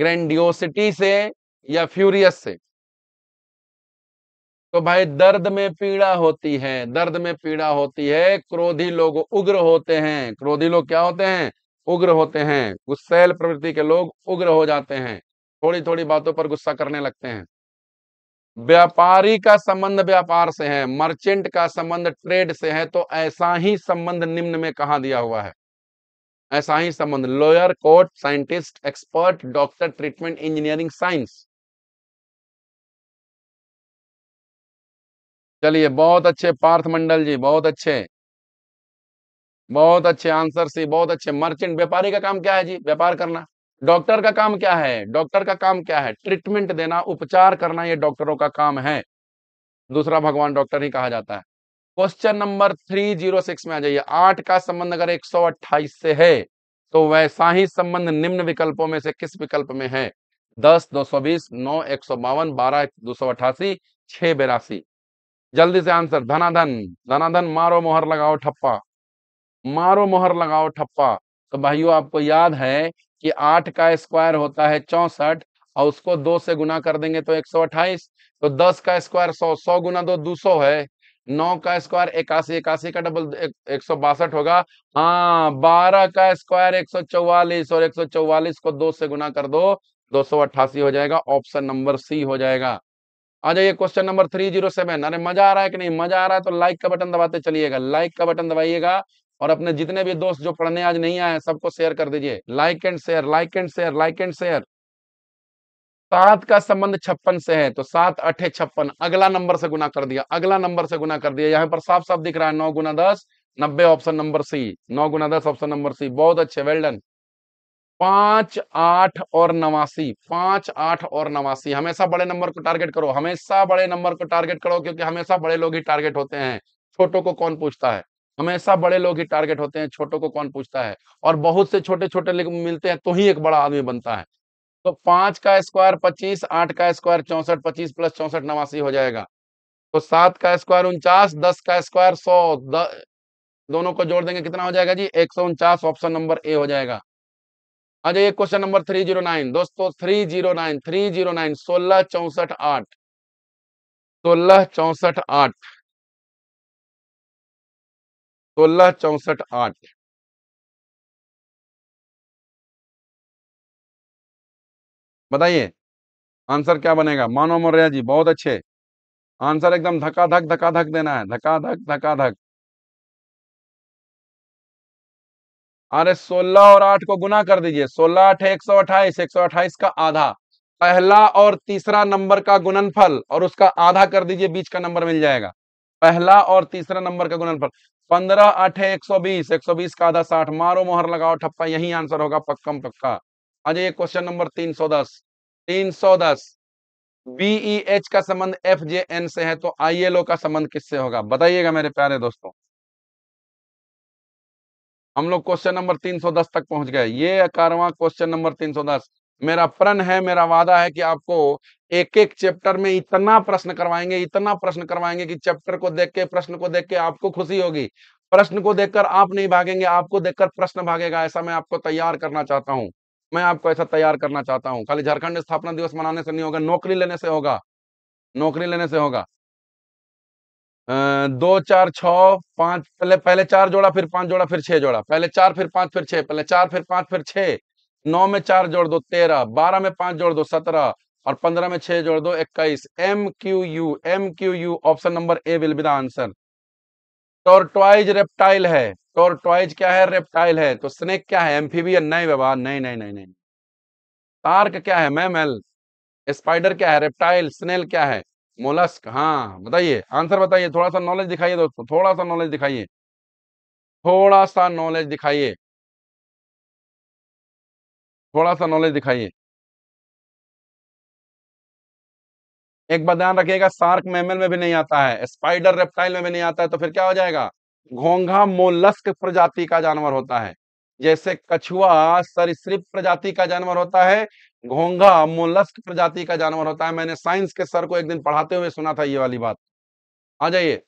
ग्रेंडियोसिटी से या फ्यूरियस से तो भाई दर्द में पीड़ा होती है दर्द में पीड़ा होती है क्रोधी लोग उग्र होते हैं क्रोधी लोग क्या होते हैं उग्र होते हैं गुस्सेल प्रवृत्ति के लोग उग्र हो जाते हैं थोड़ी थोड़ी बातों पर गुस्सा करने लगते हैं व्यापारी का संबंध व्यापार से है मर्चेंट का संबंध ट्रेड से है तो ऐसा ही संबंध निम्न में कहा दिया हुआ है ऐसा ही संबंध lawyer court scientist expert doctor treatment engineering science चलिए बहुत अच्छे पार्थ मंडल जी बहुत अच्छे बहुत अच्छे आंसर सी बहुत अच्छे मर्चेंट व्यापारी का काम क्या है जी व्यापार करना डॉक्टर का काम क्या है डॉक्टर का काम क्या है ट्रीटमेंट देना उपचार करना ये डॉक्टरों का काम है दूसरा भगवान डॉक्टर ही कहा जाता है question number three zero six में आ जाइए आठ का संबंध अगर एक सौ अट्ठाईस से है तो वैसा ही संबंध निम्न विकल्पों में से किस विकल्प में है दस दो सौ बीस नौ एक सौ बावन बारह दो सौ अट्ठासी छह बेरासी जल्दी से आंसर धनाधन धनाधन मारो मोहर लगाओ ठप्पा मारो मोहर लगाओ ठप्पा तो भाइयों आपको याद है कि आठ का स्क्वायर होता है चौसठ और उसको दो से गुना कर देंगे तो एक सौ अट्ठाईस तो दस का स्क्वायर सौ सौ गुना दो दो सौ है नौ का स्क्वायर इक्यासी इक्यासी का डबल एक सौ बासठ होगा हाँ बारह का स्क्वायर एक सौ चौवालीस और एक सौ चौवालीस को दो से गुना कर दो दो सौ अट्ठासी हो जाएगा ऑप्शन नंबर सी हो जाएगा आ जाइए question number three zero seven अरे मजा आ रहा है कि नहीं मजा आ रहा है तो लाइक का बटन दबाते चलिएगा लाइक का बटन दबाइएगा और अपने जितने भी दोस्त जो पढ़ने आज नहीं आए सबको शेयर कर दीजिए like and share like and share like and share सात का संबंध छप्पन से है तो सात अठे छप्पन अगला नंबर से गुना कर दिया अगला नंबर से गुना कर दिया यहाँ पर साफ साफ दिख रहा है नौ गुना दस नब्बे ऑप्शन नंबर सी नौ गुना दस ऑप्शन नंबर सी बहुत अच्छे वेल्डन पांच आठ और नवासी पांच आठ और नवासी हमेशा बड़े नंबर को टारगेट करो हमेशा बड़े नंबर को टारगेट करो क्योंकि हमेशा बड़े लोग ही टारगेट होते हैं छोटों को कौन पूछता है हमेशा बड़े लोग ही टारगेट होते हैं छोटों को कौन पूछता है और बहुत से छोटे छोटे मिलते हैं तो ही एक बड़ा आदमी बनता है तो पांच का स्क्वायर पच्चीस आठ का स्क्वायर चौसठ पच्चीस प्लस चौसठ नवासी हो जाएगा तो सात का स्क्वायर उनचास दस का स्क्वायर सौ दोनों को जोड़ देंगे कितना हो जाएगा जी एक सौ उनचास ऑप्शन नंबर ए हो जाएगा आज ये question number three zero nine दोस्तों three zero nine three zero nine सोलह चौसठ आठ सोलह चौसठ आठ सोलह चौसठ आठ बताइए आंसर क्या बनेगा मानव मौर्या जी बहुत अच्छे आंसर एकदम धक्का धक धक्का धक देना है धक्का धक धक्का धक अरे सोलह और आठ को गुना कर दीजिए सोलह आठ एक सौ अट्ठाईस एक सौ अट्ठाईस का आधा पहला और तीसरा नंबर का गुणनफल और उसका आधा कर दीजिए बीच का नंबर मिल जाएगा पहला और तीसरा नंबर का गुणनफल पंद्रह आठ एक सौ बीस एक सौ बीस का आधा साठ मारो मोहर लगाओ ठप्पा यही आंसर होगा पक्का पक्का आ जाइए क्वेश्चन नंबर तीन सौ दस तीन सौ दस बीई एच e का संबंध एफ जे एन से है तो आई एल ओ का संबंध किससे होगा बताइएगा मेरे प्यारे दोस्तों हम लोग क्वेश्चन नंबर तीन सौ दस तक पहुंच गए ये कारवा क्वेश्चन नंबर तीन सौ दस मेरा प्रण है मेरा वादा है कि आपको एक एक चैप्टर में इतना प्रश्न करवाएंगे इतना प्रश्न करवाएंगे कि चैप्टर को देख के प्रश्न को देख के आपको खुशी होगी प्रश्न को देखकर आप नहीं भागेंगे आपको देखकर प्रश्न भागेगा ऐसा मैं आपको तैयार करना चाहता हूं मैं आपको ऐसा तैयार करना चाहता हूँ खाली झारखंड स्थापना दिवस मनाने से नहीं होगा नौकरी लेने से होगा नौकरी लेने से होगा दो चार छ पांच पहले पहले चार जोड़ा फिर पांच जोड़ा फिर छह जोड़ा पहले चार फिर पांच फिर छह पहले चार फिर पांच फिर छह नौ में चार जोड़ दो तेरह बारह में पांच जोड़ दो सत्रह और पंद्रह में छह जोड़ दो इक्कीस M Q U M Q U option number A will be the answer tortoise reptile है टोरटॉइज क्या है रेप्टाइल है तो स्नेक क्या है एम्फीबियन नहीं बाबा नहीं नहीं नहीं नहीं तार्क क्या है मैमल स्पाइडर क्या है रेप्टाइल स्नेल क्या है मोलस्क हाँ बताइए आंसर बताइए थोड़ा सा नॉलेज दिखाइए दोस्तों थोड़ा सा नॉलेज दिखाइए थोड़ा सा नॉलेज दिखाइए थोड़ा सा नॉलेज दिखाइए एक बार ध्यान रखिएगा सार्क मेमल में भी नहीं आता है स्पाइडर रेप्टाइल में भी नहीं आता है तो फिर क्या हो जाएगा घोंघा मोलस्क प्रजाति का जानवर होता है जैसे कछुआ सरिश्रिप प्रजाति का जानवर होता है घोंघा मोलस्क प्रजाति का जानवर होता है मैंने साइंस के सर को एक दिन पढ़ाते हुए सुना था ये वाली बात आ जाइए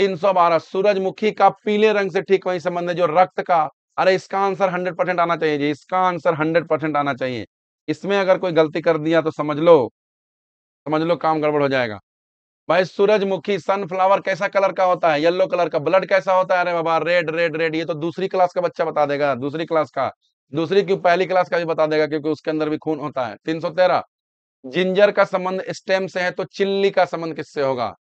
312 सूरजमुखी का पीले रंग से ठीक वही संबंध है जो रक्त का अरे इसका आंसर 100 परसेंट आना चाहिए जी इसका आंसर 100 परसेंट आना चाहिए इसमें अगर कोई गलती कर दिया तो समझ लो समझ तो लो काम गड़बड़ हो जाएगा भाई सूरजमुखी सनफ्लावर कैसा कलर का होता है येलो कलर का ब्लड कैसा होता है अरे बाबा रेड रेड रेड ये तो दूसरी क्लास का बच्चा बता देगा दूसरी क्लास का दूसरी क्यों पहली क्लास का भी बता देगा क्योंकि उसके अंदर भी खून होता है तीन सौ तेरह जिंजर का संबंध स्टेम से है तो चिल्ली का संबंध किससे होगा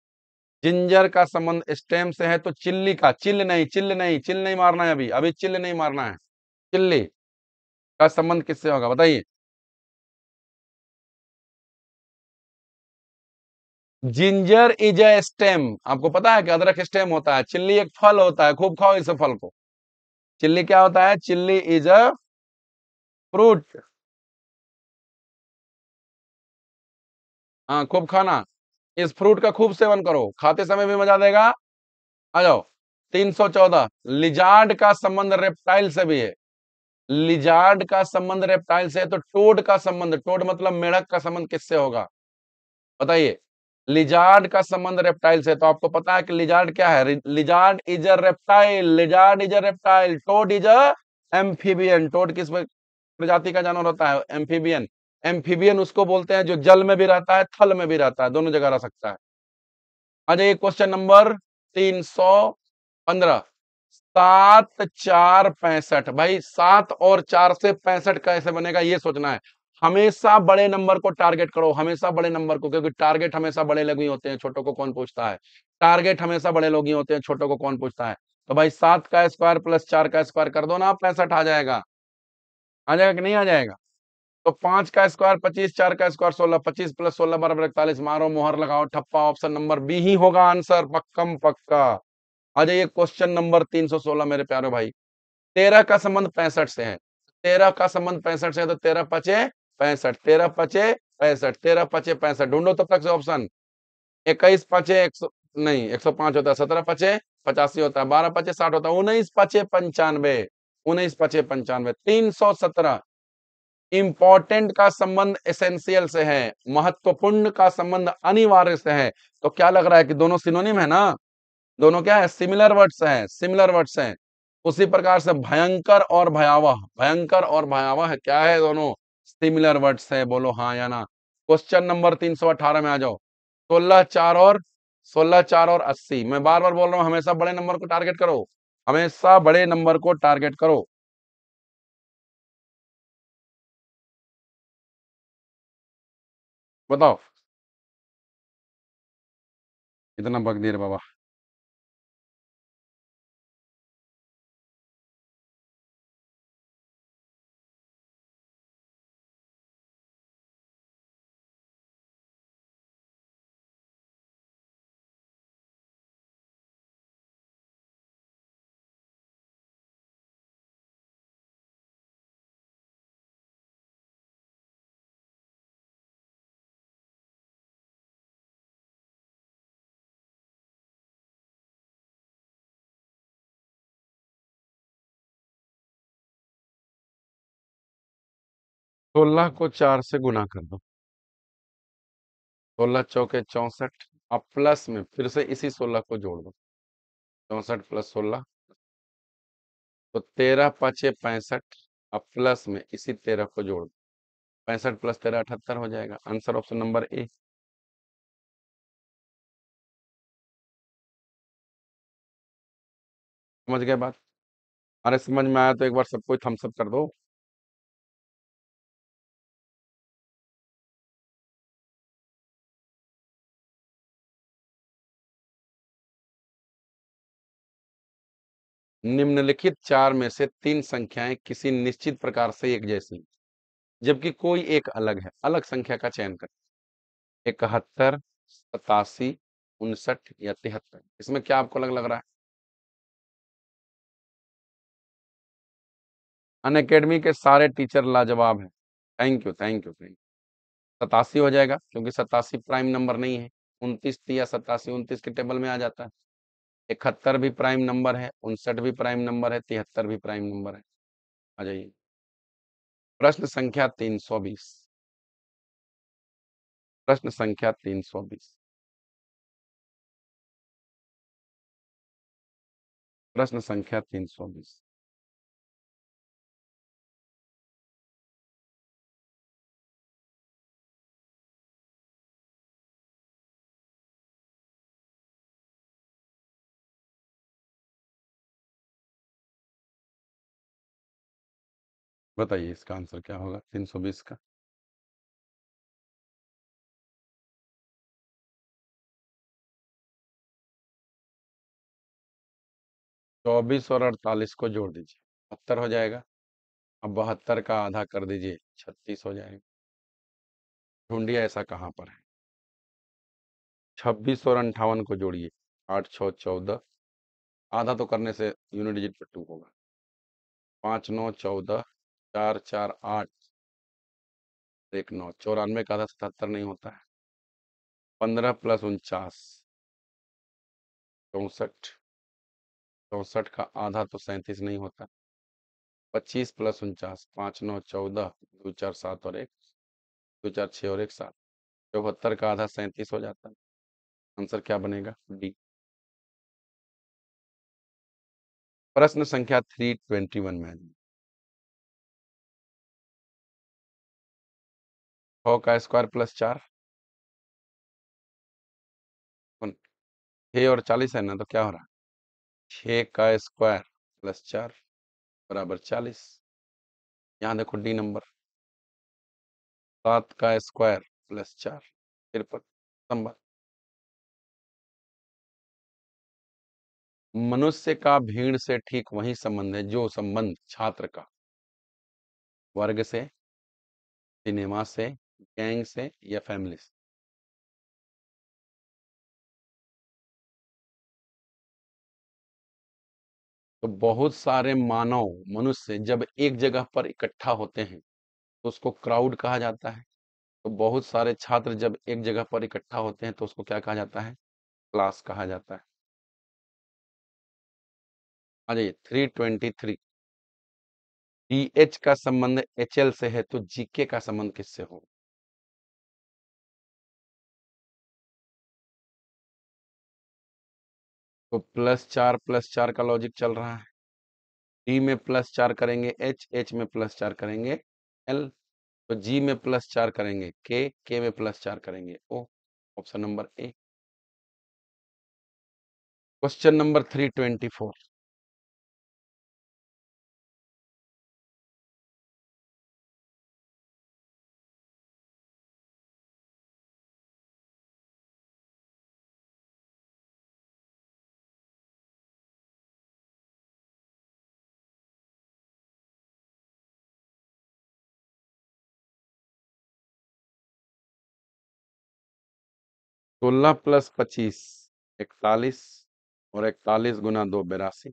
जिंजर का संबंध स्टेम से है तो चिल्ली का चिल्ल नहीं चिल्ल नहीं चिल्ल नहीं मारना है अभी अभी चिल्ल नहीं मारना है चिल्ली का संबंध किससे होगा बताइए जिंजर इज अ स्टेम आपको पता है कि अदरक स्टेम होता है चिल्ली एक फल होता है खूब खाओ इस फल को चिल्ली क्या होता है चिल्ली इज अ फ्रूट हाँ खूब खाना इस फ्रूट का खूब सेवन करो खाते समय भी मजा देगा आ जाओ तीन सौ चौदह लिजार्ड का संबंध रेप्टाइल से भी है लिजार्ड का संबंध रेप्टाइल से है तो टोड का संबंध टोड मतलब मेढक का संबंध किससे होगा बताइए लिजार्ड का संबंध रेप्टाइल से तो आपको पता है कि लिजार्ड क्या है lizard is a reptile lizard is a reptile toad is a amphibian toad किस प्रजाति का जानवर होता है एम्फीबियन एम्फीबियन उसको बोलते हैं जो जल में भी रहता है थल में भी रहता है दोनों जगह रह सकता है अच्छा ये क्वेश्चन नंबर तीन सौ पंद्रह सात चार पैंसठ भाई सात और चार से पैंसठ कैसे बनेगा ये सोचना है हमेशा बड़े नंबर को टारगेट करो हमेशा बड़े नंबर को क्योंकि टारगेट हमेशा बड़े लोग ही होते हैं छोटों को कौन पूछता है टारगेट हमेशा बड़े लोग ही होते हैं छोटों को कौन पूछता है तो भाई सात का स्क्वायर प्लस चार का स्क्वायर कर दो ना पैंसठ आ जाएगा आ जाएगा कि नहीं आ जाएगा तो पांच का स्क्वायर पच्चीस चार का स्क्वायर सोलह पच्चीस प्लस सोलह बराबर इकतालीस मारो मोहर लगाओ ठप्पा ऑप्शन नंबर बी ही होगा आंसर पक्कम पक्का आ जाइए क्वेश्चन नंबर तीन सौ सोलह मेरे प्यारे भाई तेरह का संबंध पैंसठ से है तेरह का संबंध पैंसठ से है तो तेरह पचे पैंसठ तेरह पचे पैंसठ तेरह पचे पैंसठ ढूंढो तब तक से ऑप्शन इक्कीस पचे एक सौ नहीं एक सौ पांच होता है सत्रह पचे पचासी होता है बारह पचे साठ होता है उन्नीस पचे पंचानवे उन्नीस पचे पंचानवे तीन सौ सत्रह इंपॉर्टेंट का संबंध एसेंशियल से है महत्वपूर्ण का संबंध अनिवार्य से है तो क्या लग रहा है कि दोनों सिनोनिम है ना दोनों क्या है सिमिलर वर्ड्स है सिमिलर वर्ड्स है उसी प्रकार से भयंकर और भयावह भयंकर और भयावह क्या है दोनों सिमिलर वर्ड्स है बोलो हाँ या ना क्वेश्चन नंबर तीन सौ अठारह में आ जाओ सोलह चार और सोलह चार और अस्सी मैं बार बार बोल रहा हूँ हमेशा बड़े नंबर को टारगेट करो हमेशा बड़े नंबर को टारगेट करो बताओ इतना बग दे रहे बाबा सोलह को चार से गुना कर दो सोलह चौके चौसठ अब प्लस में फिर से इसी सोलह को जोड़ दो चौसठ प्लस सोलह तो तेरह पचे पैंसठ अब प्लस में इसी तेरह को जोड़ दो पैंसठ प्लस तेरह अठहत्तर हो जाएगा आंसर ऑप्शन नंबर ए समझ गए बात अरे समझ में आया तो एक बार सबको थम्सअप कर दो निम्नलिखित चार में से तीन संख्याएं किसी निश्चित प्रकार से एक जैसी जबकि कोई एक अलग है अलग संख्या का चयन करें इकहत्तर सतासी उनसठ या तिहत्तर इसमें क्या आपको अलग लग रहा है अन अकेडमी के सारे टीचर लाजवाब हैं thank you thank you thank you सतासी हो जाएगा क्योंकि सतासी प्राइम नंबर नहीं है उनतीस या सतासी उनतीस के टेबल में आ जाता है इकहत्तर भी प्राइम नंबर है उनसठ भी प्राइम नंबर है तिहत्तर भी प्राइम नंबर है आ जाइए प्रश्न संख्या तीन सौ बीस प्रश्न संख्या तीन सौ बीस प्रश्न संख्या तीन सौ बीस बताइए इसका आंसर क्या होगा 320 का? चौबीस और अड़तालीस को जोड़ दीजिए बहत्तर हो जाएगा अब बहत्तर का आधा कर दीजिए छत्तीस हो जाएगा ढूंढिए ऐसा कहाँ पर है छब्बीस और अंठावन को जोड़िए आठ छः चौदह आधा तो करने से यूनिट डिजिट पर टू होगा पाँच नौ चौदह चार चार आठ एक नौ चौरानवे का आधा सतहत्तर नहीं होता है पंद्रह प्लस उनचास चौसठ चौंसठ का आधा तो सैंतीस नहीं होता पच्चीस प्लस उनचास पाँच नौ चौदह दो चार सात और एक दो चार छः और एक सात चौहत्तर का आधा सैंतीस हो जाता है आंसर क्या बनेगा डी प्रश्न संख्या थ्री ट्वेंटी वन में छ का स्क्वायर प्लस चार छः और चालीस है ना तो क्या हो रहा छः का स्क्वायर प्लस चार बराबर चालीस यहाँ देखो डी नंबर सात का स्क्वायर प्लस चार तिरपन नंबर मनुष्य का भीड़ से ठीक वही संबंध है जो संबंध छात्र का वर्ग से सिनेमा से गैंग्स हैं या फैमिलीज तो बहुत सारे मानव मनुष्य जब एक जगह पर इकट्ठा होते हैं तो उसको क्राउड कहा जाता है तो बहुत सारे छात्र जब एक जगह पर इकट्ठा होते हैं तो उसको क्या कहा जाता है क्लास कहा जाता है आ जाइए three twenty three D H का संबंध एच एल से है तो जीके का संबंध किससे होगा तो प्लस चार प्लस चार का लॉजिक चल रहा है डी में प्लस चार करेंगे एच एच में प्लस चार करेंगे एल तो जी में प्लस चार करेंगे के के में प्लस चार करेंगे ओ option number A question number three twenty four सोलह प्लस पच्चीस इकतालीस और इकतालीस गुना दो बेरासी तो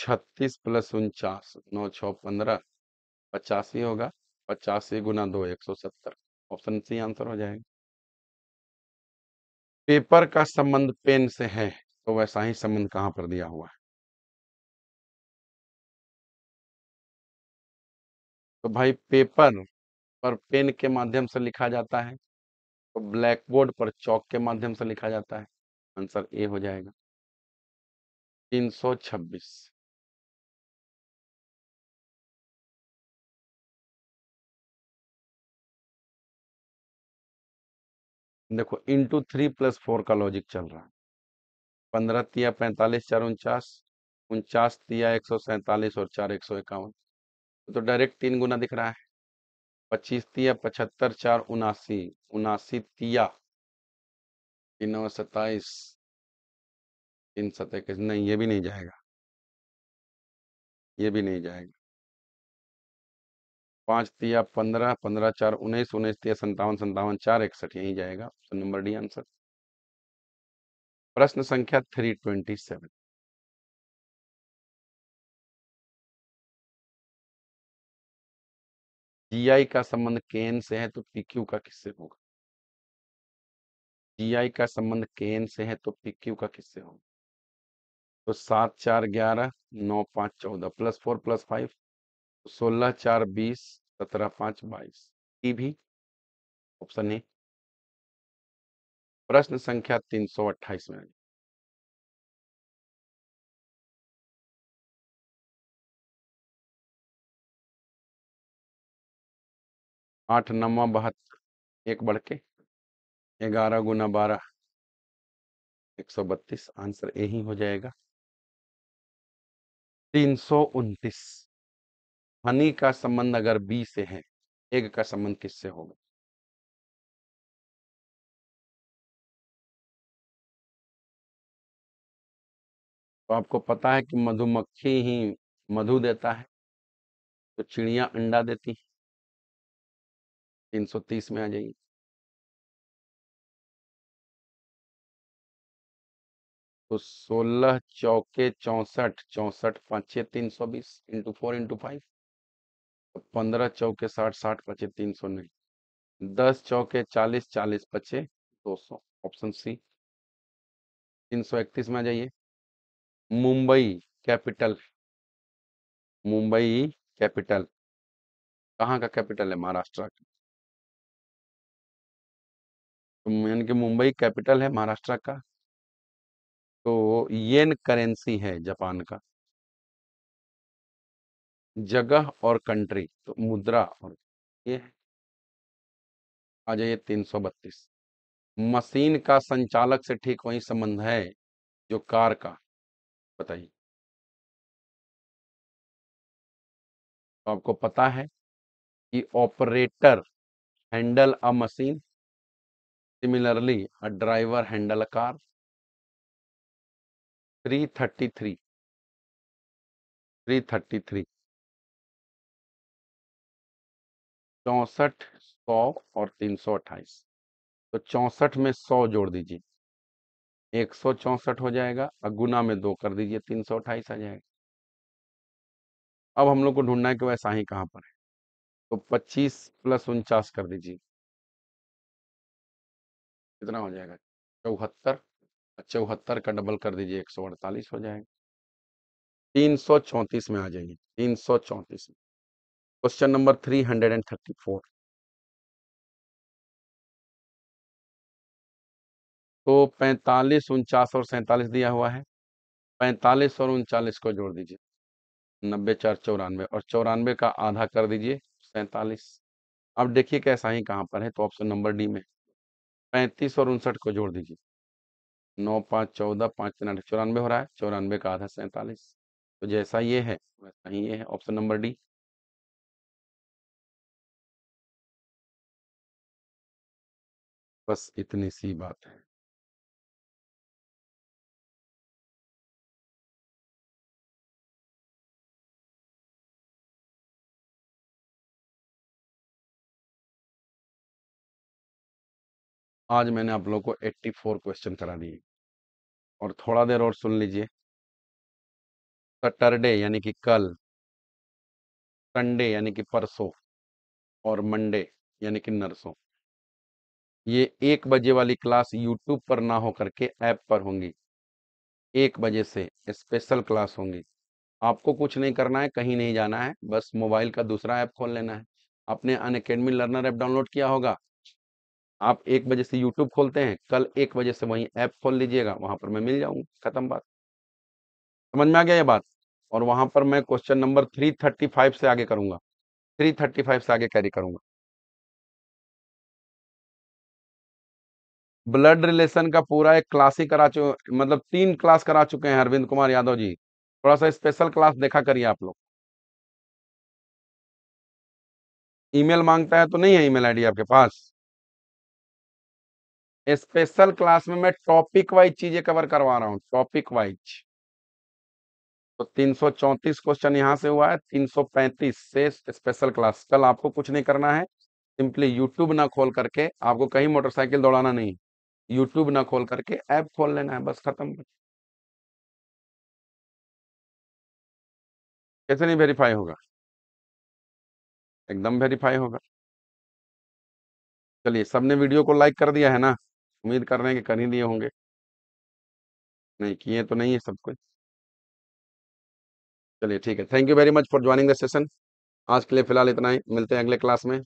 छत्तीस प्लस उनचास नौ छ पंद्रह पचासी होगा पचासी गुना दो एक सौ सत्तर ऑप्शन सी आंसर हो जाएगा पेपर का संबंध पेन से है तो वैसा ही संबंध कहां पर दिया हुआ है तो भाई पेपर पर पेन के माध्यम से लिखा जाता है ब्लैक बोर्ड पर चौक के माध्यम से लिखा जाता है आंसर ए हो जाएगा तीन सौ छब्बीस देखो इंटू थ्री प्लस फोर का लॉजिक चल रहा है पंद्रह तिया पैंतालीस चार उनचास उनचास तिया एक सौ सैंतालीस और चार एक सौ इक्यावन तो डायरेक्ट तीन गुना दिख रहा है पच्चीस तिया पचहत्तर चार उनासी उनासी तिया नौ सताइस तीन सत इक्कीस नहीं ये भी नहीं जाएगा ये भी नहीं जाएगा पाँच तिया पंद्रह पंद्रह चार उन्नीस उन्नीस तिया संतावन संतावन चार इकसठ यही जाएगा ऑप्शन तो नंबर डी आंसर प्रश्न संख्या थ्री ट्वेंटी सेवन जी का संबंध केन से है तो पी का किससे होगा जी का संबंध केन से है तो पी का किससे होगा तो सात चार ग्यारह नौ पाँच चौदह प्लस फोर प्लस फाइव तो सोलह चार बीस सत्रह पाँच बाईस ई भी ऑप्शन ए प्रश्न संख्या तीन सौ अट्ठाईस में आठ नवा बहत्तर एक बढ़ के ग्यारह गुना बारह एक सौ बत्तीस आंसर यही हो जाएगा तीन सौ उनतीस हनी का संबंध अगर बी से है एक का संबंध किससे होगा तो आपको पता है कि मधुमक्खी ही मधु देता है तो चिड़िया अंडा देती है तीन सौ तीस में आ जाइए तो सोलह चौके चौसठ चौसठ पाँचे तीन सौ बीस इंटू फोर इंटू फाइव तो पंद्रह चौके साठ साठ पचे तीन सौ नहीं दस चौके चालीस चालीस पचे दो सौ ऑप्शन सी तीन सौ इकतीस में आ जाइए मुंबई कैपिटल मुंबई कैपिटल कहाँ का कैपिटल है महाराष्ट्र का यानी कि मुंबई कैपिटल है महाराष्ट्र का तो येन करेंसी है जापान का जगह और कंट्री तो मुद्रा और ये आ जाइए तीन सौ बत्तीस मशीन का संचालक से ठीक वही संबंध है जो कार का बताइए तो आपको पता है कि operator handle a machine Similarly, a driver handle a car. 333. 333. चौसठ सौ और तीन सौ अट्ठाईस तो चौसठ में सौ जोड़ दीजिए एक सौ चौसठ हो जाएगा और गुना में दो कर दीजिए तीन सौ अट्ठाईस आ जाएगा अब हम लोग को ढूंढना है कि वैसा ही कहाँ पर है तो पच्चीस प्लस उनचास कर दीजिए कितना हो जाएगा चौहत्तर तो चौहत्तर का डबल कर दीजिए एक सौ अड़तालीस हो जाएगा तीन सौ चौंतीस में आ जाइए तीन सौ चौंतीस में question number three hundred and thirty four तो पैंतालीस उनचास और सैंतालीस दिया हुआ है पैंतालीस और उनचालीस को जोड़ दीजिए नब्बे चार चौरानवे और चौरानवे का आधा कर दीजिए सैंतालीस अब देखिए कैसा ही कहाँ पर है तो ऑप्शन नंबर डी में पैंतीस और उनसठ को जोड़ दीजिए नौ पाँच चौदह पाँच नाट चौरानवे हो रहा है चौरानवे का आधा सैंतालीस तो जैसा ये है वैसा ही ये है ऑप्शन नंबर डी बस इतनी सी बात है आज मैंने आप लोग को 84 क्वेश्चन करा दिए और थोड़ा देर और सुन लीजिए सटरडे यानी कि कल संडे यानी कि परसों और मंडे यानी कि नरसों ये एक बजे वाली क्लास यूट्यूब पर ना हो करके ऐप पर होंगी एक बजे से स्पेशल क्लास होंगी आपको कुछ नहीं करना है कहीं नहीं जाना है बस मोबाइल का दूसरा ऐप खोल लेना है अपने Unacademy learner app download किया होगा आप एक बजे से यूट्यूब खोलते हैं कल एक बजे से वही ऐप खोल लीजिएगा वहां पर मैं मिल जाऊंगा खत्म बात समझ में आ गया ये बात और वहां पर मैं क्वेश्चन नंबर 335 से आगे करूंगा थ्री थर्टी फाइव से आगे कैरी करूंगा ब्लड रिलेशन का पूरा एक क्लास ही करा चु मतलब तीन क्लास करा चुके हैं अरविंद कुमार यादव जी थोड़ा सा स्पेशल क्लास देखा करिए आप लोग ईमेल मांगता है तो नहीं है ईमेल आईडी आपके पास स्पेशल क्लास में मैं टॉपिक वाइज चीजें कवर करवा रहा हूँ टॉपिक वाइज तो 334 क्वेश्चन यहां से हुआ है 335 से स्पेशल क्लास कल आपको कुछ नहीं करना है सिंपली यूट्यूब ना खोल करके आपको कहीं मोटरसाइकिल दौड़ाना नहीं यूट्यूब ना खोल करके ऐप खोल लेना है बस खत्म कैसे नहीं वेरीफाई होगा एकदम वेरीफाई होगा चलिए सबने वीडियो को लाइक कर दिया है ना उम्मीद कर रहे हैं कि कर ही दिए होंगे नहीं किए तो नहीं है सब कुछ चलिए ठीक है thank you very much for joining the session आज के लिए फिलहाल इतना ही मिलते हैं अगले क्लास में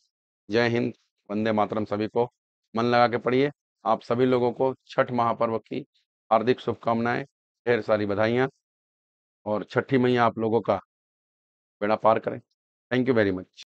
जय हिंद वंदे मातरम सभी को मन लगा के पढ़िए आप सभी लोगों को छठ महापर्व की हार्दिक शुभकामनाएं ढेर सारी बधाइयाँ और छठी मैया आप लोगों का बेड़ा पार करें थैंक यू वेरी मच